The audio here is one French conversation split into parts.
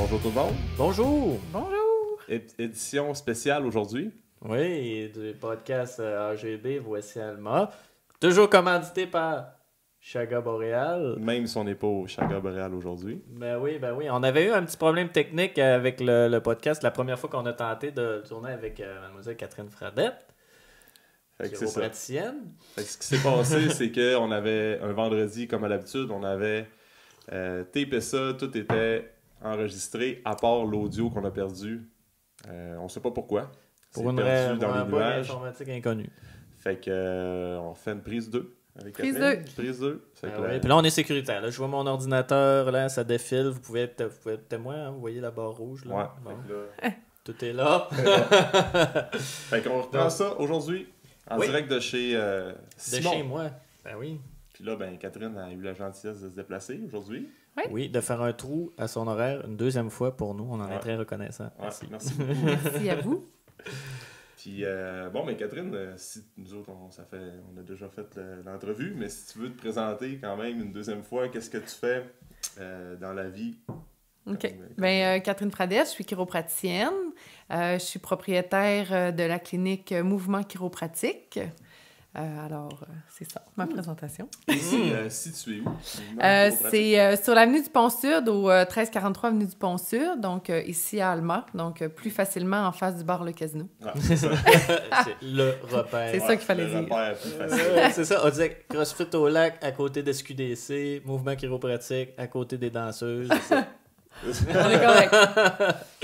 Bonjour tout le monde. Bonjour. Bonjour. édition spéciale aujourd'hui. Oui, du podcast euh, AGB, voici Alma. Toujours commandité par Chaga Boréal. Même son on n'est pas Chaga Boréal aujourd'hui. Ben oui, ben oui. On avait eu un petit problème technique avec le, podcast la première fois qu'on a tenté de tourner avec euh, Mademoiselle Catherine Fradette. C'est ce qui s'est passé, c'est qu'on avait un vendredi, comme à l'habitude, on avait euh, ça, tout était enregistré à part l'audio qu'on a perdu. Euh, on ne sait pas pourquoi. Pour une perdu dans les nuages. informatique inconnue. Fait que euh, on fait une prise 2. prise 2. Prise 2. Ah là... Puis là, on est sécuritaire. Là, je vois mon ordinateur, là, ça défile. Vous pouvez être, témoin, hein. vous voyez la barre rouge. Là. Ouais. Eh. Tout est là. fait qu'on reprend ça aujourd'hui en direct de chez euh, Simon. De chez moi. Ben oui. Puis là, ben, Catherine a eu la gentillesse de se déplacer aujourd'hui. Oui. de faire un trou à son horaire une deuxième fois pour nous. On en est très reconnaissant. merci. Merci, merci à vous. Puis, euh, bon, mais Catherine, euh, si nous autres, on, ça fait, on a déjà fait l'entrevue, mais si tu veux te présenter quand même une deuxième fois, qu'est-ce que tu fais euh, dans la vie? OK. Bien, Catherine Pradès, je suis chiropraticienne. je suis propriétaire de la clinique Mouvement Chiropratique. Euh, alors, euh, c'est ça, ma mm. présentation. Et euh, c'est tu situé où? c'est sur l'avenue du Pont-Sud, au 1343 avenue du Pont-Sud, donc ici à Alma, donc plus facilement en face du bar Le Casino. Ah, c'est ça. c'est le repère. C'est ça qu'il fallait dire. c'est ça, on disait CrossFit au lac à côté de SQDC, mouvement chiropratique à côté des danseuses. on est correct.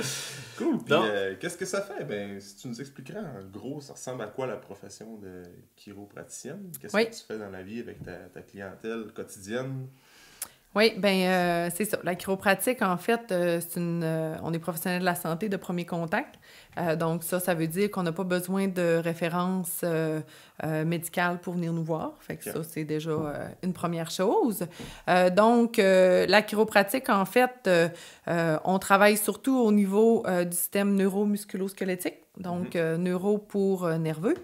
Cool. Euh, qu'est-ce que ça fait? Ben, si tu nous expliquerais en gros, ça ressemble à quoi la profession de chiropraticienne? Qu'est-ce que tu fais dans la vie avec ta clientèle quotidienne? Oui, bien, euh, c'est ça. La chiropratique, en fait, euh, c'est une, euh, on est professionnel de la santé de premier contact. donc, ça, ça veut dire qu'on n'a pas besoin de référence médicale pour venir nous voir. Fait que ça, c'est déjà une première chose. donc, la chiropratique, en fait, on travaille surtout au niveau du système neuromusculo-squelettique. Donc, mhm. neuro pour nerveux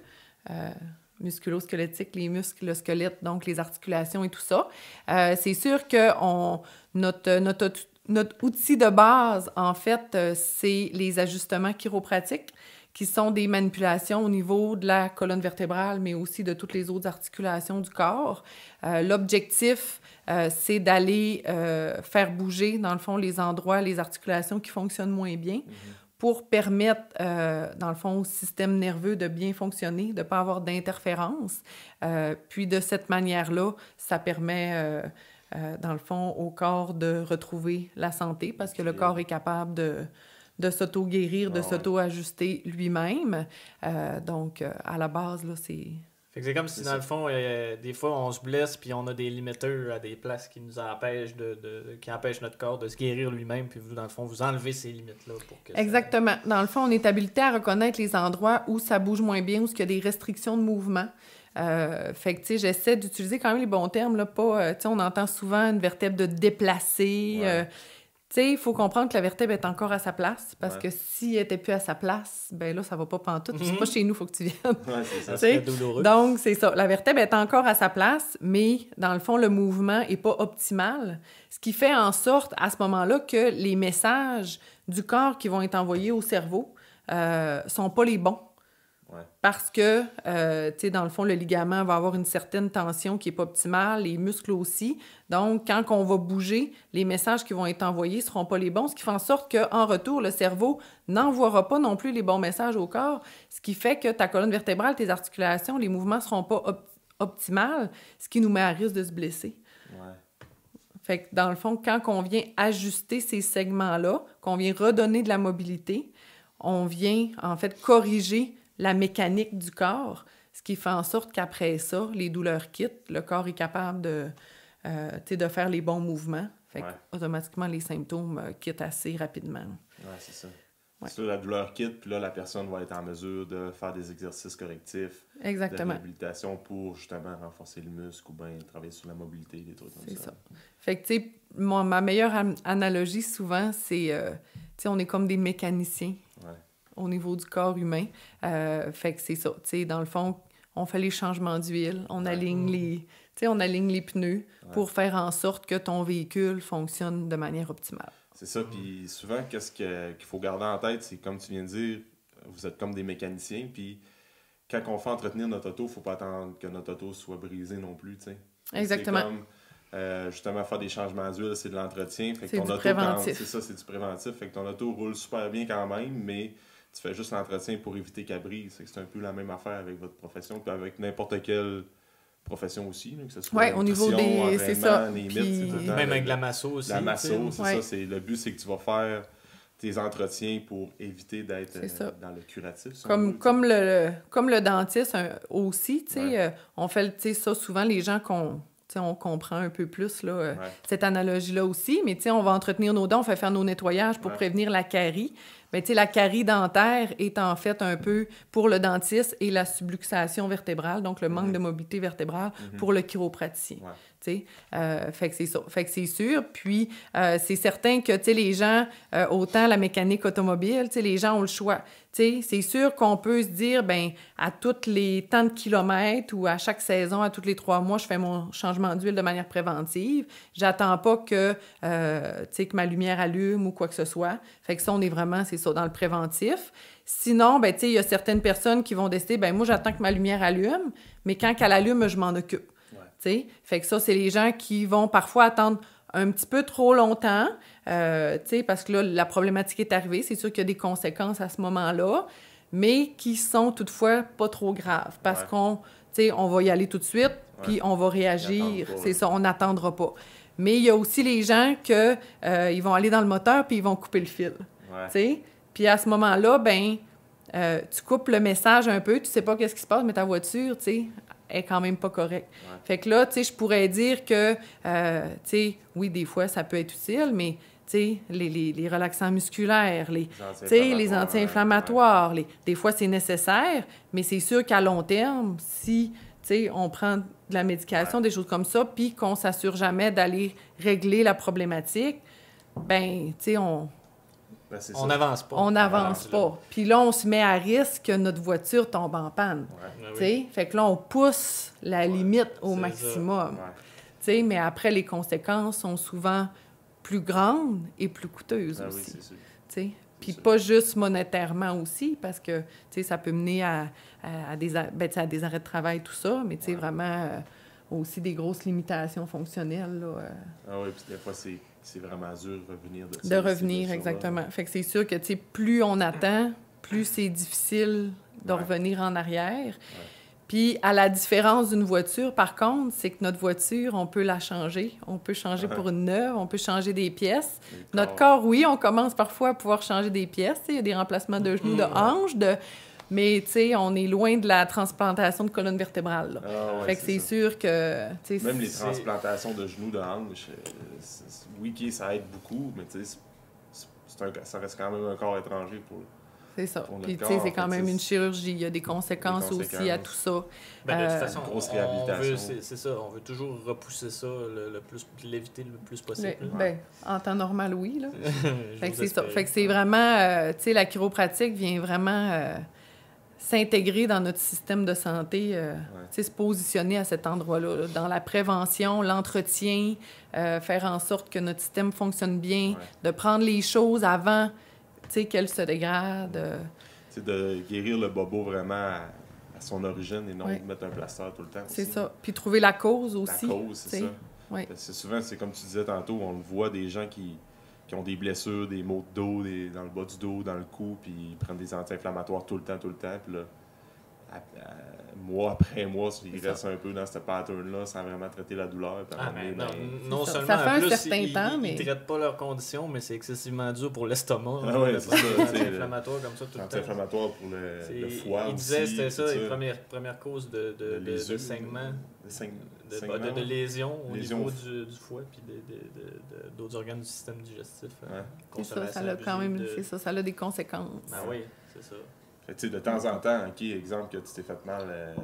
musculo squelettique les muscles, le squelette, donc les articulations et tout ça. Euh, c'est sûr que on, notre, euh, notre, notre outil de base, en fait, euh, c'est les ajustements chiropratiques qui sont des manipulations au niveau de la colonne vertébrale, mais aussi de toutes les autres articulations du corps. L'objectif, c'est d'aller faire bouger, dans le fond, les endroits, les articulations qui fonctionnent moins bien. Mm-hmm pour permettre, euh, dans le fond, au système nerveux de bien fonctionner, de ne pas avoir d'interférences. Euh, puis de cette manière-là, ça permet, euh, dans le fond, au corps de retrouver la santé parce que le corps est capable de, de s'auto-guérir, de ah s'auto-ajuster lui-même. donc, à la base, là, c'est fait que c'est comme si, dans le fond, euh, des fois, on se blesse puis on a des limiteurs à des places qui nous empêchent de, qui empêchent notre corps de se guérir lui-même. Puis vous, dans le fond, vous enlevez ces limites-là Exactement. Dans le fond, on est habilité à reconnaître les endroits où ça bouge moins bien, où il y a des restrictions de mouvement. Euh, fait que, tu sais, j'essaie d'utiliser quand même les bons termes, là, pas, euh, tu sais, on entend souvent une vertèbre de déplacer sais, il faut comprendre que la vertèbre ben, est encore à sa place, parce que si elle n'était plus à sa place, ben là, ça va pas pantoute. tout. C'est mhm. pas chez nous, faut que tu viennes. c'est ça. douloureux. Donc, c'est ça. La vertèbre ben, est encore à sa place, mais dans le fond, le mouvement est pas optimal, ce qui fait en sorte, à ce moment-là, que les messages du corps qui vont être envoyés au cerveau euh, sont pas les bons. Parce que, euh, tu sais, dans le fond, le ligament va avoir une certaine tension qui n'est pas optimale, les muscles aussi. Donc, quand on va bouger, les messages qui vont être envoyés ne seront pas les bons, ce qui fait en sorte qu'en retour, le cerveau n'envoiera pas non plus les bons messages au corps, ce qui fait que ta colonne vertébrale, tes articulations, les mouvements ne seront pas op optimales, ce qui nous met à risque de se blesser. Ouais. Fait que, dans le fond, quand on vient ajuster ces segments-là, qu'on vient redonner de la mobilité, on vient, en fait, corriger la mécanique du corps, ce qui fait en sorte qu'après ça, les douleurs quittent, le corps est capable de, euh, de faire les bons mouvements. automatiquement, les symptômes euh, quittent assez rapidement. Oui, c'est ça. la douleur quitte, puis là, la personne va être en mesure de faire des exercices correctifs. Exactement. De réhabilitation pour justement renforcer le muscle ou bien travailler sur la mobilité, des trucs comme ça. C'est ça. Fait que, tu ma meilleure analogie souvent, c'est, euh, tu sais, on est comme des mécaniciens au niveau du corps humain. Euh, fait que c'est ça. dans le fond, on fait les changements d'huile, on, aligne, les, on aligne les pneus pour faire en sorte que ton véhicule fonctionne de manière optimale. C'est ça. Puis souvent, qu'est-ce qu'il faut garder en tête, c'est comme tu viens de dire, vous êtes comme des mécaniciens. Puis quand on fait entretenir notre auto, faut pas attendre que notre auto soit brisée non plus. sais. Exactement. Euh, justement faire des changements d'huile, c'est de l'entretien. C'est du auto, préventif. C'est ça, c'est du préventif. Fait que ton auto roule super bien quand même, mais tu fais juste l'entretien pour éviter qu'elle brise. C'est un peu la même affaire avec votre profession, puis avec n'importe quelle profession aussi, Oui, au niveau des c'est ça, même avec la masso aussi. La c'est ça, le but c'est que tu vas faire tes entretiens pour éviter d'être euh, dans le curatif. comme, comme, le, comme le dentiste aussi, tu sais, euh, on fait ça souvent, les gens qu'on on comprend un peu plus là, euh, cette analogie-là aussi, mais on va entretenir nos dents, on va faire nos nettoyages pour prévenir la carie mais la carie dentaire est en fait un peu pour le dentiste et la subluxation vertébrale, donc le manque de mobilité vertébrale mhm. pour le chiropraticien. Euh, fait que c'est sûr. Fait que c'est sûr. Puis euh, c'est certain que les gens, euh, autant la mécanique automobile, les gens ont le choix. C'est sûr qu'on peut se dire, ben à tous les temps de kilomètres ou à chaque saison, à tous les trois mois, je fais mon changement d'huile de manière préventive. J'attends pas que, que ma lumière allume ou quoi que ce soit. Fait que ça, on est vraiment, c'est ça, dans le préventif. Sinon, ben, il y a certaines personnes qui vont décider, ben moi, j'attends que ma lumière allume, mais quand elle allume, je m'en occupe. Fait que ça, c'est les gens qui vont parfois attendre un petit peu trop longtemps, euh, parce que là, la problématique est arrivée. C'est sûr qu'il y a des conséquences à ce moment-là, mais qui sont toutefois pas trop graves parce tu qu'on on va y aller tout de suite, puis on va réagir. C'est ça, on n'attendra pas. Mais il y a aussi les gens que euh, ils vont aller dans le moteur puis ils vont couper le fil. Puis à ce moment-là, ben euh, tu coupes le message un peu, tu sais pas qu'est-ce qui se passe, mais ta voiture, tu sais, est quand même pas correct. Fait que là, tu sais, je pourrais dire que, euh, tu sais, oui, des fois, ça peut être utile, mais les, les, les, relaxants musculaires, les, les anti-inflammatoires. des fois, c'est nécessaire, mais c'est sûr qu'à long terme, si tu sais, on prend de la médication, des choses comme ça, puis qu'on s'assure jamais d'aller régler la problématique, ben, tu sais, on, ben, on n'avance pas. On n'avance pas. Puis là, on se met à risque que notre voiture tombe en panne. Ben fait que là, on pousse la limite au maximum. sais, Mais après, les conséquences sont souvent plus grandes et plus coûteuses ben aussi. puis pas juste monétairement aussi, parce que ça peut mener à, des, arrêts de travail, tout ça, mais vraiment euh, aussi des grosses limitations fonctionnelles. Euh. Ah oui, puis des fois, c'est c'est vraiment dur de revenir de, de revenir, exactement. Fait que c'est sûr que plus on attend, plus c'est difficile de revenir en arrière. Puis, à la différence d'une voiture, par contre, c'est que notre voiture, on peut la changer. On peut changer pour une neuve, on peut changer des pièces. Notre corps, oui, on commence parfois à pouvoir changer des pièces. Il y a des remplacements de genoux, de mm-hmm. hanches, de... Mais, tu sais, on est loin de la transplantation de colonne vertébrale. Ah fait que c'est sûr que... Même les transplantations de genoux, de hanches, euh, oui, ça aide beaucoup, mais tu sais, ça reste quand même un corps étranger pour. C'est ça. Puis, tu sais, c'est quand même une chirurgie. Il y a des conséquences, aussi à tout ça. Ben, de toute euh, façon, grosse réhabilitation. C'est ça. On veut toujours repousser ça le, plus, l'éviter le plus possible. ben, en temps normal, oui. Là. fait que c'est vraiment, euh, tu sais, la chiropratique vient vraiment. Euh, s'intégrer dans notre système de santé, euh, se positionner à cet endroit-là, dans la prévention, l'entretien, euh, faire en sorte que notre système fonctionne bien, de prendre les choses avant qu'elles se dégradent. Euh. de guérir le bobo vraiment à, son origine et non de mettre un plaster tout le temps. C'est ça. Puis trouver la cause aussi. La cause, c'est ça. souvent, c'est comme tu disais tantôt, on voit des gens qui, qui ont des blessures, des maux de dos, dans le bas du dos, dans le cou, puis ils prennent des anti-inflammatoires tout le temps, tout le temps. Puis là, mois après mois, ils restent un peu dans ce pattern-là sans vraiment traiter la douleur. Ah, ben, non, non seulement plus, ils, ne traitent pas leurs conditions, mais c'est excessivement dur pour l'estomac. Ah, ouais, c'est ça. anti-inflammatoire comme ça tout le temps. Anti-inflammatoire pour le, le foie. Il disait, c'était ça, les premières, causes de, de, de, de saignement de, lésions au niveau du, du, foie puis d'autres organes du système digestif. c'est euh, ça, ça a quand même ça, ça a des conséquences. Ben oui, c'est ça. sais, de temps en temps, OK, exemple que tu t'es fait mal, euh,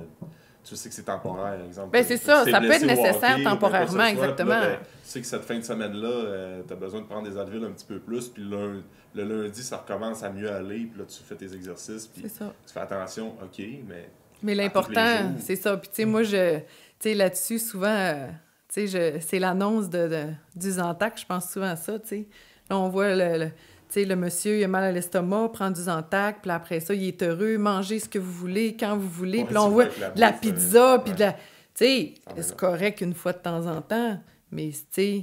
tu sais que c'est temporaire, exemple. Ben, c'est ça, ça peut être nécessaire temporairement, ben, exactement. tu sais que cette fin de semaine-là, euh, tu as besoin de prendre des Advil un petit peu plus, puis le, lundi, ça recommence à mieux aller, puis là, tu fais tes exercices, puis tu fais attention, OK, mais. Mais l'important, c'est ça. Puis, tu sais, mm. moi, je tu là-dessus, souvent, euh, tu sais, c'est l'annonce de, du Zantac, je pense souvent à ça, tu Là, on voit le, le monsieur, il a mal à l'estomac, prend du Zantac, puis après ça, il est heureux, mangez ce que vous voulez, quand vous voulez. puis on voit de la, euh, pizza, puis de la... Tu c'est correct une fois de temps en temps, mais, tu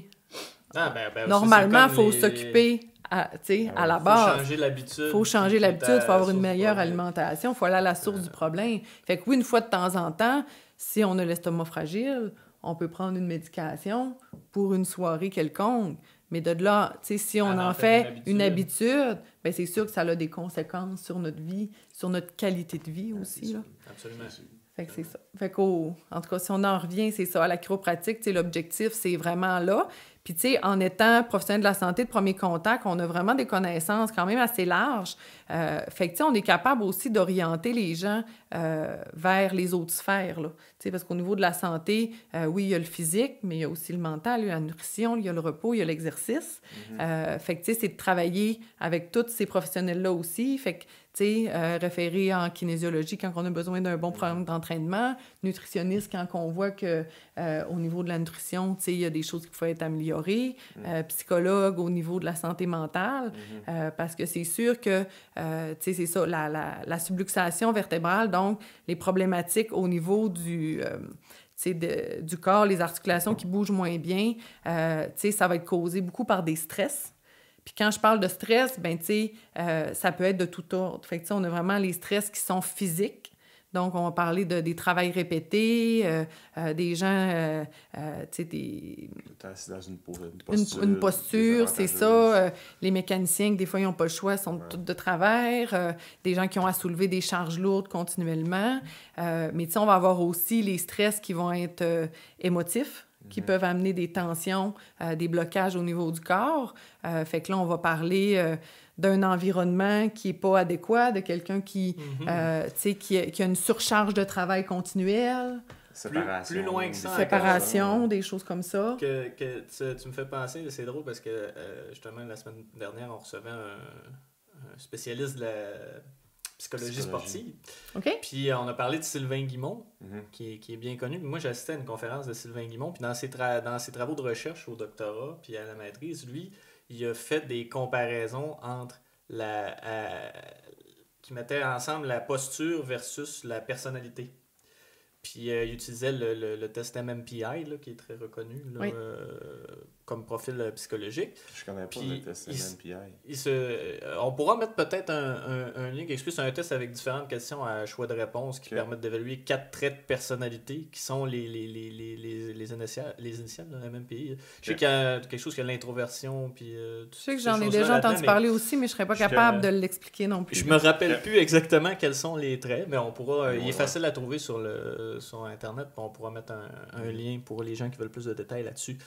ah, ben, ben normalement, il faut s'occuper... À, ah à la base. Faut changer l'habitude. Il Faut changer l'habitude, il faut avoir une meilleure alimentation, faut aller à la source du euh. problème. Fait que oui, une fois de temps en temps, si on a l'estomac fragile, on peut prendre une médication pour une soirée quelconque. Mais de là, si on en fait une habitude, ben c'est sûr que ça a des conséquences sur notre vie, sur notre qualité de vie ah, aussi. Absolument. Fait que c'est ça. en tout cas, si on en revient, c'est ça. À la chiropratique, l'objectif, c'est vraiment là. Puis, tu sais, en étant professionnel de la santé de premier contact, on a vraiment des connaissances quand même assez larges. Euh, fait que, tu sais, on est capable aussi d'orienter les gens euh, vers les autres sphères, là. Tu sais, parce qu'au niveau de la santé, euh, oui, il y a le physique, mais il y a aussi le mental, il y a la nutrition, il y a le repos, il y a l'exercice. Mm-hmm. fait que, tu sais, c'est de travailler avec tous ces professionnels-là aussi. Fait que, euh, référé en kinésiologie quand on a besoin d'un bon programme d'entraînement, nutritionniste quand on voit que euh, au niveau de la nutrition, il y a des choses qui peuvent être améliorées, mm. euh, psychologue au niveau de la santé mentale, mm-hmm. euh, parce que c'est sûr que c'est ça, la, la, subluxation vertébrale, donc les problématiques au niveau du de, du corps, les articulations qui bougent moins bien, ça va être causé beaucoup par des stress. Puis quand je parle de stress, ben tu sais, euh, ça peut être de tout ordre. Fait que, on a vraiment les stress qui sont physiques. Donc, on va parler de, des travails répétés, euh, euh, des gens, tu sais, des... dans une, posture. Une, posture, c'est ça. les mécaniciens, que des fois, ils n'ont pas le choix, sont de travers. des gens qui ont à soulever des charges lourdes continuellement. Mm-hmm. mais tu sais, on va avoir aussi les stress qui vont être émotifs qui peuvent amener des tensions, euh, des blocages au niveau du corps. Euh, fait que là, on va parler euh, d'un environnement qui n'est pas adéquat, de quelqu'un qui, mhm. qui, a, une surcharge de travail continuelle. Séparation. Plus, loin que ça. Séparation, des choses comme ça. Que, tu, me fais penser, c'est drôle parce que justement, la semaine dernière, on recevait un, un spécialiste de la psychologie, sportive. Puis euh, on a parlé de Sylvain Guimont, mhm. qui, est, bien connu. Moi, j'assistais à une conférence de Sylvain Guimont, puis dans ses, dans ses travaux de recherche au doctorat, puis à la maîtrise, lui, il a fait des comparaisons entre la. Euh, qui mettaient ensemble la posture versus la personnalité. Puis euh, il utilisait le, test MMPI, qui est très reconnu comme profil euh, psychologique. Je connais Puis, test MMPI. se, euh, on pourra mettre peut-être un, un, lien qui explique un test avec différentes questions à choix de réponse qui permettent d'évaluer quatre traits de personnalité qui sont les, les, les, les, les initiales, les de MMPI. Je sais qu'il y a quelque chose qui a l'introversion. Puis, euh, je sais que j'en ai déjà entendu parler aussi, mais je ne serais pas capable de l'expliquer non plus. Je me rappelle plus exactement quels sont les traits, mais on pourra. il est facile à trouver sur, le, sur Internet. On pourra mettre un lien pour les gens qui veulent plus de détails là-dessus.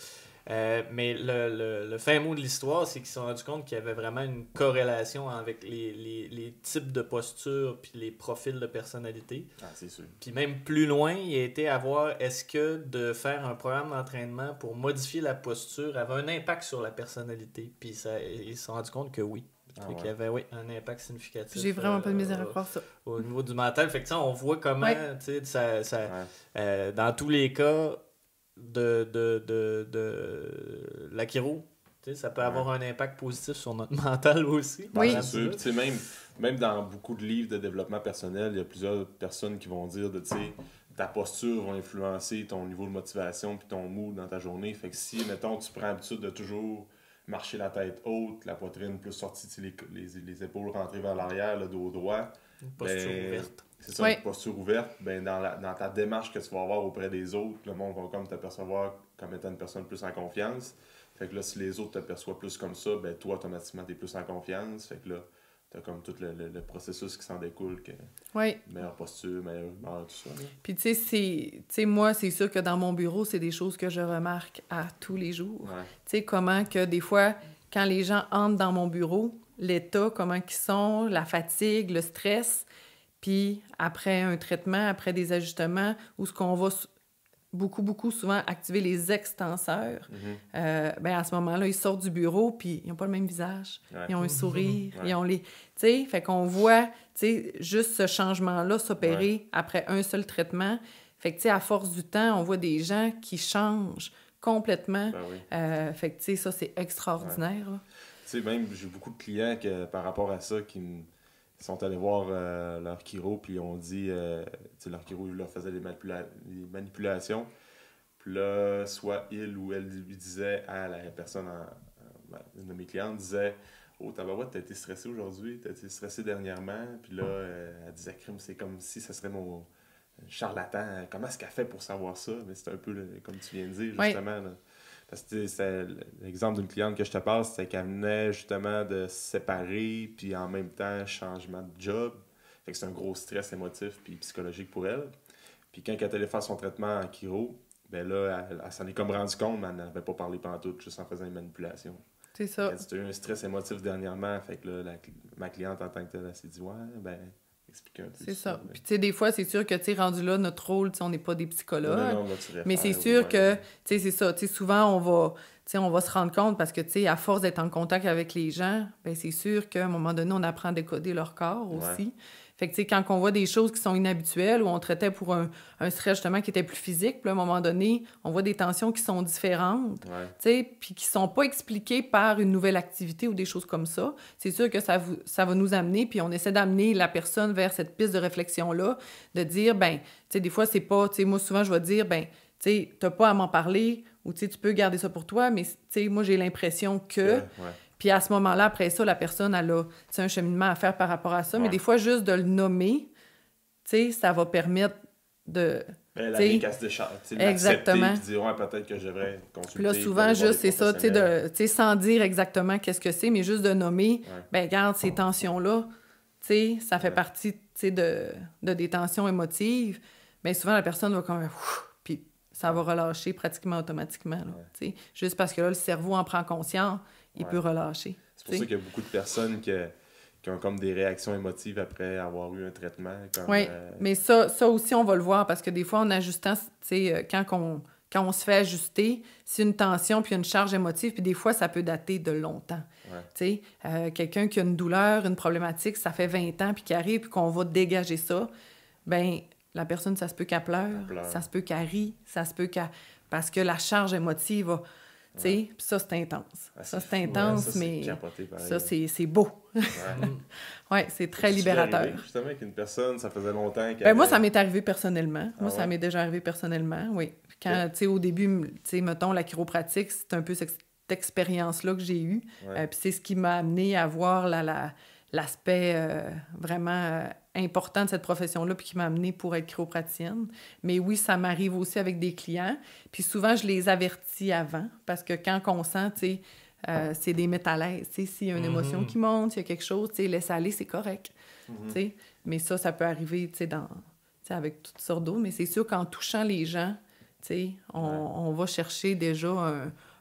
Euh, mais le, le, fin mot de l'histoire, c'est qu'ils se sont rendus compte qu'il y avait vraiment une corrélation avec les, types de postures puis les profils de personnalité. Ah, c'est sûr. Puis même plus loin, il a été à voir est-ce que de faire un programme d'entraînement pour modifier la posture avait un impact sur la personnalité. Puis ça, ils se sont rendus compte que oui. Ah il y avait un impact significatif. J'ai vraiment pas de misère à euh, croire ça. Au niveau du mental. Fait que, on voit comment ça, euh, dans tous les cas, de, de, de, ça peut avoir un impact positif sur notre mental aussi. Oui, c'est sûr. même, même dans beaucoup de livres de développement personnel, il y a plusieurs personnes qui vont dire de, ta posture va influencer ton niveau de motivation puis ton mood dans ta journée. Fait que si, mettons, tu prends l'habitude de toujours marcher la tête haute, la poitrine plus sortie, les, les épaules rentrées vers l'arrière, le dos droit, une ben, posture ouverte. C'est ça, une posture ouverte. Ben, dans, la, dans ta démarche que tu vas avoir auprès des autres, le monde va comme t'apercevoir comme étant une personne plus en confiance. Fait que là, si les autres t'aperçoivent plus comme ça, ben toi, automatiquement, tu plus en confiance. Fait que là, t'as comme tout le, processus qui s'en découle que meilleure posture meilleure humeur tout ça puis tu sais c'est moi c'est sûr que dans mon bureau c'est des choses que je remarque à tous les jours tu sais comment que des fois quand les gens entrent dans mon bureau, l'état, comment ils sont, la fatigue, le stress. Puis après un traitement, après des ajustements, où ce qu'on va beaucoup, beaucoup souvent activer les extenseurs, mm-hmm. euh, ben, à ce moment-là, ils sortent du bureau, puis ils n'ont pas le même visage. Ils ont un sourire, ils ont les... Tu sais, fait qu'on voit, juste ce changement-là s'opérer après un seul traitement. Fait que, tu sais, à force du temps, on voit des gens qui changent complètement. Ben euh, fait que, tu sais, ça, c'est extraordinaire. Tu sais, même, j'ai beaucoup de clients que, par rapport à ça qui sont allés voir euh, leur chiro, puis ont dit, euh, tu sais, leur chiro leur faisait des, manipulations. Puis là, soit il ou elle lui disait à la personne, ben, une de mes clientes disait Oh, t'as été stressé aujourd'hui, t'as été stressé dernièrement. Puis là, elle disait Crime, c'est comme si ça serait mon, charlatan, euh, comment est-ce qu'elle fait pour savoir ça? Mais c'est un peu comme tu viens de dire, justement. Parce que l'exemple d'une cliente que je te parle, c'est qu'elle venait justement de se séparer, puis en même temps, changement de job. Fait que c'est un gros stress émotif puis psychologique pour elle. Puis quand elle allait faire son traitement en chiro, ben là, elle, s'en est comme rendu compte, mais elle n'avait pas parlé pendant tout, juste en faisant une manipulation. C'est ça. eu un stress émotif dernièrement. Fait que là, ma cliente en tant que telle, elle s'est dit Ouais, ben c'est ça. Puis, tu sais, des fois, c'est sûr que, tu sais, rendu là, notre rôle, tu on n'est pas des psychologues. mais c'est sûr que, tu sais, c'est ça. Tu sais, souvent, on va. on va se rendre compte parce que, tu sais à force d'être en contact avec les gens, ben c'est sûr qu'à un moment donné, on apprend à décoder leur corps aussi. Fait que, tu sais, quand on voit des choses qui sont inhabituelles, ou on traitait pour un, stress justement qui était plus physique, puis à un moment donné, on voit des tensions qui sont différentes, tu sais, puis qui sont pas expliquées par une nouvelle activité ou des choses comme ça. C'est sûr que ça, vous, ça va nous amener, puis on essaie d'amener la personne vers cette piste de réflexion-là, de dire, ben, tu sais, des fois, c'est pas, tu sais, moi, souvent, je vais dire, ben, tu sais, t'as pas à m'en parler, ou tu sais, tu peux garder ça pour toi, mais, tu sais, moi, j'ai l'impression que. Puis à ce moment-là, après ça, la personne, elle a un cheminement à faire par rapport à ça. Mais des fois, juste de le nommer, ça va permettre de. Ben, la casse de exactement. Puis dire, ouais, peut-être que je devrais consulter. Là, souvent, juste, c'est ça, tu sais, sans dire exactement qu'est-ce que c'est, mais juste de nommer, ben regarde, ces tensions-là, ça fait partie, tu de, de, des tensions émotives. Mais ben, souvent, la personne va quand même, ça va relâcher pratiquement automatiquement. juste parce que là, le cerveau en prend conscience, il peut relâcher. C'est pour ça qu'il y a beaucoup de personnes qui, ont comme des réactions émotives après avoir eu un traitement. Oui, euh, mais ça, aussi, on va le voir parce que des fois, en ajustant, euh, quand on, se fait ajuster, c'est une tension puis une charge émotive, puis des fois, ça peut dater de longtemps. Euh, quelqu'un qui a une douleur, une problématique, ça fait 20 ans, puis qui arrive, puis qu'on va dégager ça, ben la personne, ça se peut qu'elle pleure, ça se peut qu'elle rit, ça se peut qu'elle... Parce que la charge émotive Tu sais, ça, c'est intense. Ah, ça, c'est hein, intense, mais ça, c'est beau. ouais, c'est très libérateur. justement, avec personne, ça faisait longtemps ben, qu'elle... moi, ça m'est arrivé personnellement. Ah moi, ça m'est déjà arrivé personnellement, oui. Quand, tu sais, au début, tu sais, mettons, la chiropratique, c'est un peu cette expérience-là que j'ai eue. Euh, puis c'est ce qui m'a amené à voir l'aspect la, euh, vraiment... Euh, important de cette profession-là, puis qui m'a amené pour être chiropraticienne. Mais oui, ça m'arrive aussi avec des clients. Puis souvent, je les avertis avant, parce que quand on sent, tu sais, euh, c'est des métalaises. S'il y a une mm-hmm. émotion qui monte, s'il y a quelque chose, laisse aller, c'est correct. Mm-hmm. Tu Mais ça, ça peut arriver sais, dans, avec toutes sortes d'eau, Mais c'est sûr qu'en touchant les gens, on, on, va chercher déjà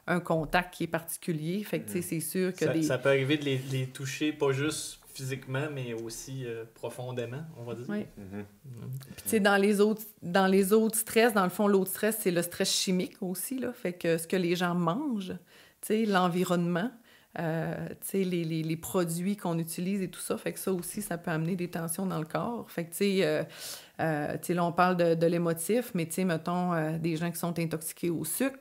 un, contact qui est particulier. Fait mm-hmm. c'est sûr que. Ça, peut arriver de les, les toucher, pas juste physiquement, mais aussi euh, profondément, on va dire. Mhm. Mm-hmm. dans, les autres, dans les autres stress, dans le fond, l'autre stress, c'est le stress chimique aussi, là. Fait que ce que les gens mangent, l'environnement, euh, les, produits qu'on utilise et tout ça. Fait que ça aussi, ça peut amener des tensions dans le corps. Fait que, euh, on parle de, l'émotif, mais tu mettons, des gens qui sont intoxiqués au sucre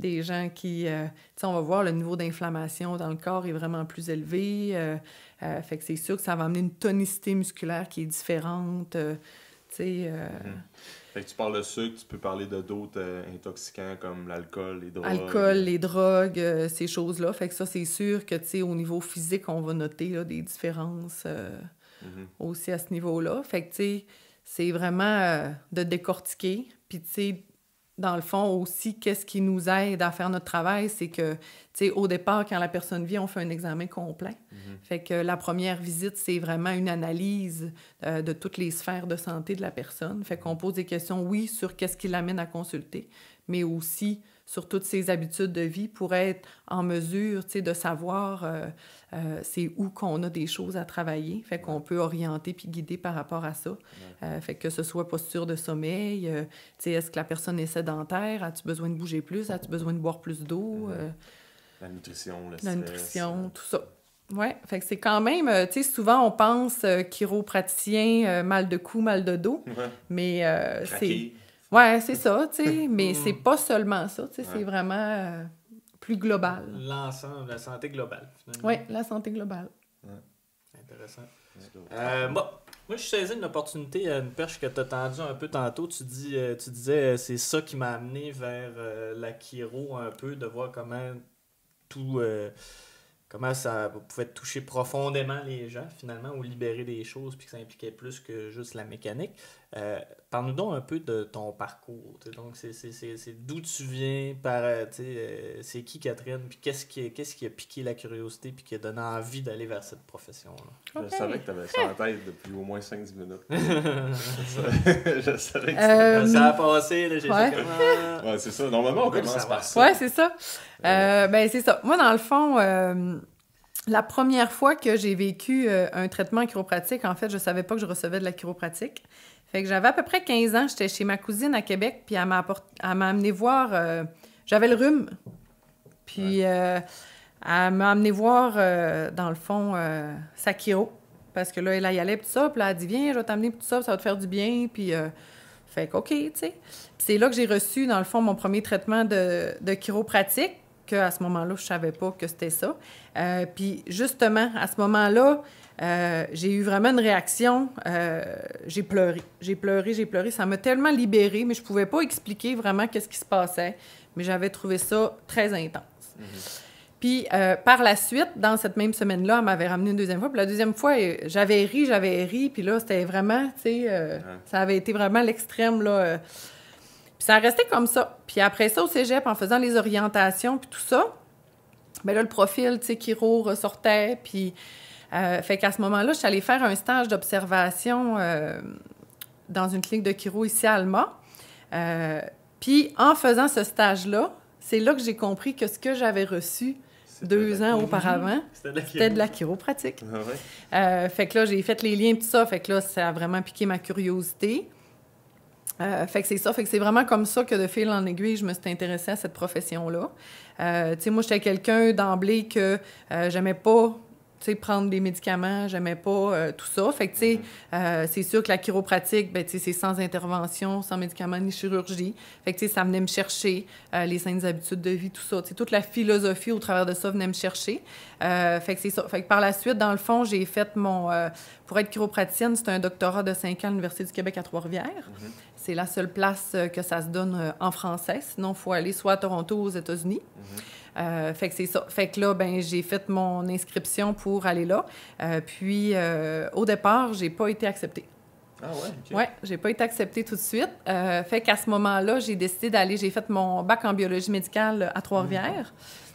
des gens qui, euh, sais, on va voir, le niveau d'inflammation dans le corps est vraiment plus élevé. Euh, euh, fait que c'est sûr que ça va amener une tonicité musculaire qui est différente. tu sais. Mm-hmm. Fait que tu parles de sucre, tu peux parler de d'autres intoxicants comme l'alcool, les drogues. Alcool, les drogues, ces choses-là. Fait que ça, c'est sûr que, tu sais, au niveau physique, on va noter des différences mm-hmm. aussi à ce niveau-là. Fait que, tu sais, c'est vraiment de décortiquer. Puis, tu sais, dans le fond, aussi, qu'est-ce qui nous aide à faire notre travail, c'est que, tu sais, au départ, quand la personne vit, on fait un examen complet. Mhm. Fait que la première visite, c'est vraiment une analyse euh, de toutes les sphères de santé de la personne. Fait qu'on pose des questions, oui, sur qu'est-ce qui l'amène à consulter, mais aussi sur toutes ses habitudes de vie pour être en mesure de savoir euh, euh, c'est où qu'on a des choses à travailler. Fait qu'on peut orienter puis guider par rapport à ça. Euh, fait que ce soit posture de sommeil, est-ce que la personne est sédentaire, as-tu besoin de bouger plus, as-tu besoin de boire plus d'eau? la nutrition, le stress, La nutrition, tout ça. Ouais, fait que c'est quand même, tu sais, souvent on pense chiropraticien, mal de cou, mal de dos, mais c'est Ouais, c'est ça, tu sais. mais c'est mm. pas seulement ça, tu sais. C'est vraiment euh, plus global. L'ensemble, la santé globale, finalement. Oui, la santé globale. Intéressant. Euh, moi, je saisis une opportunité, euh, une perche que tu as tendue un peu tantôt. Tu, dis, tu disais, c'est ça qui m'a amené vers la chiro un peu, de voir comment tout. comment ça pouvait toucher profondément les gens, finalement, ou libérer des choses, puis que ça impliquait plus que juste la mécanique. Euh, parle-nous donc un peu de ton parcours. Donc, c'est d'où tu viens, euh, sais euh, c'est qui Catherine, puis qu'est-ce qui, qui a piqué la curiosité, puis qui a donné envie d'aller vers cette profession-là. Je savais que tu avais ça en tête depuis au moins 5-10 minutes. je savais que ça a passé. Ah. c'est ça. Normalement, on, commence par ça. Ouais, c'est ça. ben, c'est ça. Moi, dans le fond, la première fois que j'ai vécu un traitement chiropratique, en fait, je ne savais pas que je recevais de la chiropratique. Fait que j'avais à peu près 15 ans, j'étais chez ma cousine à Québec, puis elle m'a, amené voir. Euh, j'avais le rhume. Puis euh, elle m'a amené voir, euh, dans le fond, sa chiro, Parce que là, elle y allait, puis ça. Puis là, elle dit Viens, je vais t'amener, tout ça, ça va te faire du bien. Puis. fait que, OK, tu sais. Puis c'est là que j'ai reçu, dans le fond, mon premier traitement de, de chiropratique, qu'à ce moment-là, je savais pas que c'était ça. puis justement, à ce moment-là, euh, j'ai eu vraiment une réaction. Euh, j'ai pleuré, j'ai pleuré, j'ai pleuré. Ça m'a tellement libérée, mais je pouvais pas expliquer vraiment qu'est-ce qui se passait. Mais j'avais trouvé ça très intense. Mm-hmm. Puis euh, par la suite, dans cette même semaine-là, elle m'avait ramené une deuxième fois. Puis la deuxième fois, j'avais ri, j'avais ri. Puis là, c'était vraiment, tu sais, ça avait été vraiment l'extrême, là. Puis ça restait comme ça. Puis après ça, au cégep, en faisant les orientations, puis tout ça, bien là, le profil, tu sais, qui ressortait. Puis euh, fait qu'à ce moment-là, je suis allée faire un stage d'observation euh, dans une clinique de chiro ici à Alma. Euh, puis en faisant ce stage-là, c'est là que j'ai compris que ce que j'avais reçu deux ans auparavant, c'était de la chiropratique. Ah fait que là, j'ai fait les liens, tout ça. Fait que là, ça a vraiment piqué ma curiosité. fait que c'est ça. Fait que c'est vraiment comme ça que de fil en aiguille, je me suis intéressée à cette profession-là. tu sais, moi, j'étais quelqu'un d'emblée que j'aimais pas sais, prendre des médicaments, j'aimais pas euh, tout ça. Fait que, tu sais, mm-hmm. euh, c'est sûr que la chiropratique, ben, tu sais, c'est sans intervention, sans médicaments ni chirurgie. Fait que, tu sais, ça venait me chercher, euh, les saines habitudes de vie, tout ça. Tu sais, toute la philosophie au travers de ça venait me chercher. fait que c'est ça. Fait que par la suite, dans le fond, j'ai fait mon... pour être chiropraticienne, c'est un doctorat de 5 ans à l'Université du Québec à Trois-Rivières. Mm-hmm. C'est la seule place que ça se donne en français. Sinon, il faut aller soit à Toronto ou aux États-Unis. Mm-hmm. Euh, fait que c'est ça. Fait que là, ben, j'ai fait mon inscription pour aller là. Euh, puis, euh, au départ, j'ai pas été acceptée. Ah ouais? Ouais, j'ai pas été acceptée tout de suite. fait qu'à ce moment-là, j'ai décidé d'aller, j'ai fait mon bac en biologie médicale à Trois-Rivières. Mmh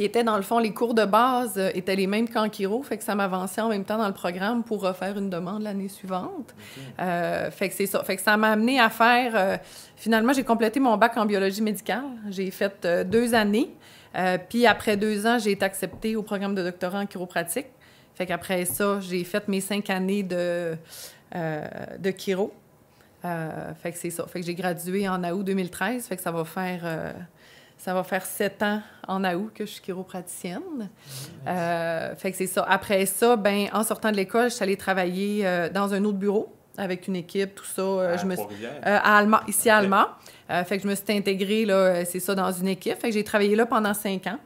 qui étaient dans le fond les cours de base euh, étaient les mêmes qu'en chiro, fait que ça m'avançait en même temps dans le programme pour refaire une demande l'année suivante. Euh, fait que c'est ça, fait que ça m'a amené à faire. Euh, finalement, j'ai complété mon bac en biologie médicale. J'ai fait deux années, puis après deux ans, j'ai été acceptée au programme de doctorat en chiropratique. Fait qu'après ça, j'ai fait mes cinq années de de chiro. fait que c'est ça. Fait que j'ai gradué en août 2013. Fait que ça va faire ça va faire sept ans en août que je suis chiropraticienne. Euh, fait que c'est ça. Après ça, ben, en sortant de l'école, je suis allée travailler euh, dans un autre bureau avec une équipe, tout ça. Euh, à je me ici à Allemagne. fait que je me suis intégrée, là, c'est ça, dans une équipe. Fait que j'ai travaillé là pendant cinq ans.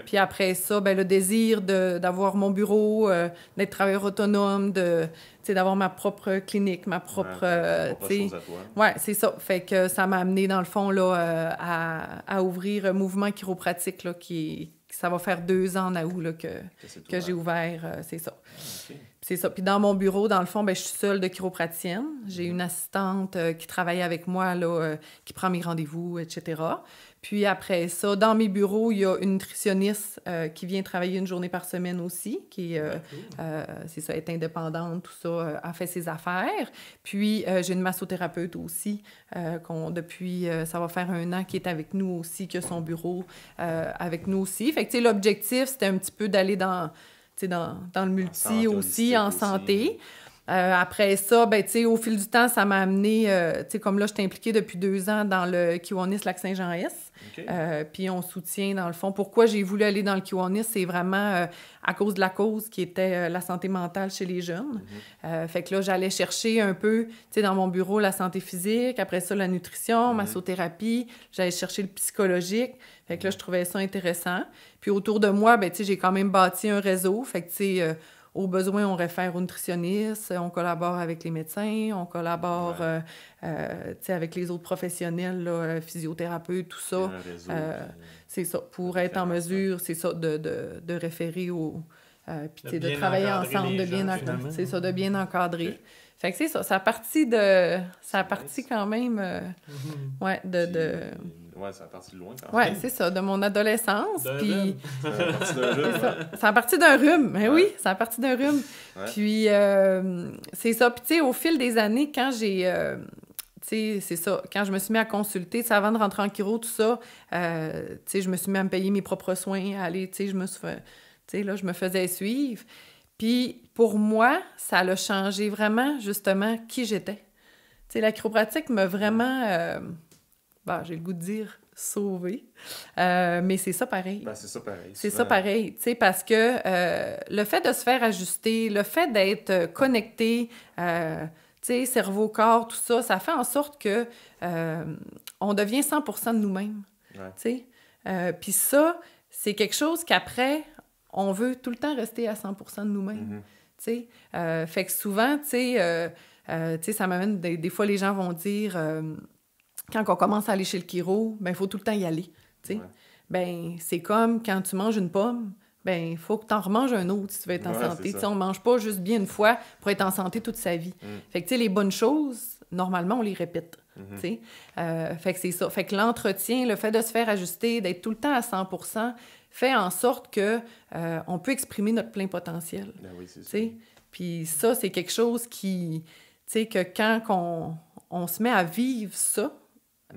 Puis après ça, ben, le désir d'avoir mon bureau, euh, d'être travailleur autonome, de d'avoir ma propre clinique, ma propre... Euh, ouais, c'est ça. Fait que ça m'a amené dans le fond là, euh, à, ouvrir un Mouvement Chiropratique, là, qui, ça va faire deux ans en août là, que, que, j'ai ouvert, euh, c'est ça. C'est ça. Puis dans mon bureau, dans le fond, ben, je suis seule de chiropratienne. J'ai mhm. une assistante qui travaille avec moi, là, qui prend mes rendez-vous, etc. Puis après ça, dans mes bureaux, il y a une nutritionniste euh, qui vient travailler une journée par semaine aussi, qui euh, euh, c'est ça, est indépendante, tout ça, a fait ses affaires. Puis j'ai une massothérapeute aussi, qu'on depuis, ça va faire un an, qui est avec nous aussi, qui a son bureau avec nous aussi. Fait que l'objectif, c'était un petit peu d'aller dans, dans, dans, le multi aussi, en santé. Euh, après ça, ben, au fil du temps, ça m'a amené, euh, comme là, je suis impliquée depuis deux ans dans le Kiwanis Lac-Saint-Jean-S. Euh, puis on soutient, dans le fond. Pourquoi j'ai voulu aller dans le Kiwanis, c'est vraiment à cause de la cause qui était la santé mentale chez les jeunes. Mhm. fait que là, j'allais chercher un peu, dans mon bureau, la santé physique, après ça, la nutrition, mhm. massothérapie, j'allais chercher le psychologique. Fait que là, mhm. je trouvais ça intéressant. Puis autour de moi, ben, j'ai quand même bâti un réseau. Fait que, tu sais, au besoin, on réfère aux nutritionnistes, on collabore avec les médecins, on collabore euh, euh, avec les autres professionnels, euh, physiothérapeutes, tout ça. c'est ça, pour être en mesure, c'est ça, de, de, de, référer au... puis de, de travailler ensemble, de bien, encadrer, c'est ça, de bien encadrer. Fait que c'est ça, ça a parti de... Ça a quand même, mm de ouais, ça a parti de loin quand même. Ouais, c'est ça, de mon adolescence. Puis... ça parti d'un rhume. Mais oui, c'est parti d'un rhume. Ben puis euh, c'est ça. Puis tu sais, au fil des années, quand j'ai. Euh, tu sais, c'est ça. Quand je me suis mis à consulter, avant de rentrer en chiro, tout ça, euh, tu sais, je me suis mis à me payer mes propres soins, à aller, tu sais, je me suis tu sais, là, je me faisais suivre. Puis pour moi, ça l'a changé vraiment, justement, qui j'étais. Tu sais, la chiropratique m'a vraiment bah, j'ai le goût de dire sauver. Euh, mais ben, c'est ça pareil. c'est ça pareil. C'est ça pareil, tu parce que euh, le fait de se faire ajuster, le fait d'être connecté, euh, cerveau-corps, tout ça, ça fait en sorte que on devient 100% de nous-mêmes, tu Puis ça, c'est quelque chose qu'après, on veut tout le temps rester à 100% de nous-mêmes, mm-hmm. tu fait que souvent, tu sais, ça m'amène... des, fois, les gens vont dire quand on commence à aller chez le chiro, ben il faut tout le temps y aller. Ben, c'est comme quand tu manges une pomme, ben il faut que tu en remanges un autre si tu veux être en santé. On ne mange pas juste bien une fois pour être en santé toute sa vie. Mm. Fait que les bonnes choses, normalement, on les répète. Mm-hmm. Euh, fait que c'est ça. Fait que l'entretien, le fait de se faire ajuster, d'être tout le temps à 100 fait en sorte que euh, on peut exprimer notre plein potentiel. ça. Ben Puis ça, c'est quelque chose qui, tu que quand on se met à vivre ça,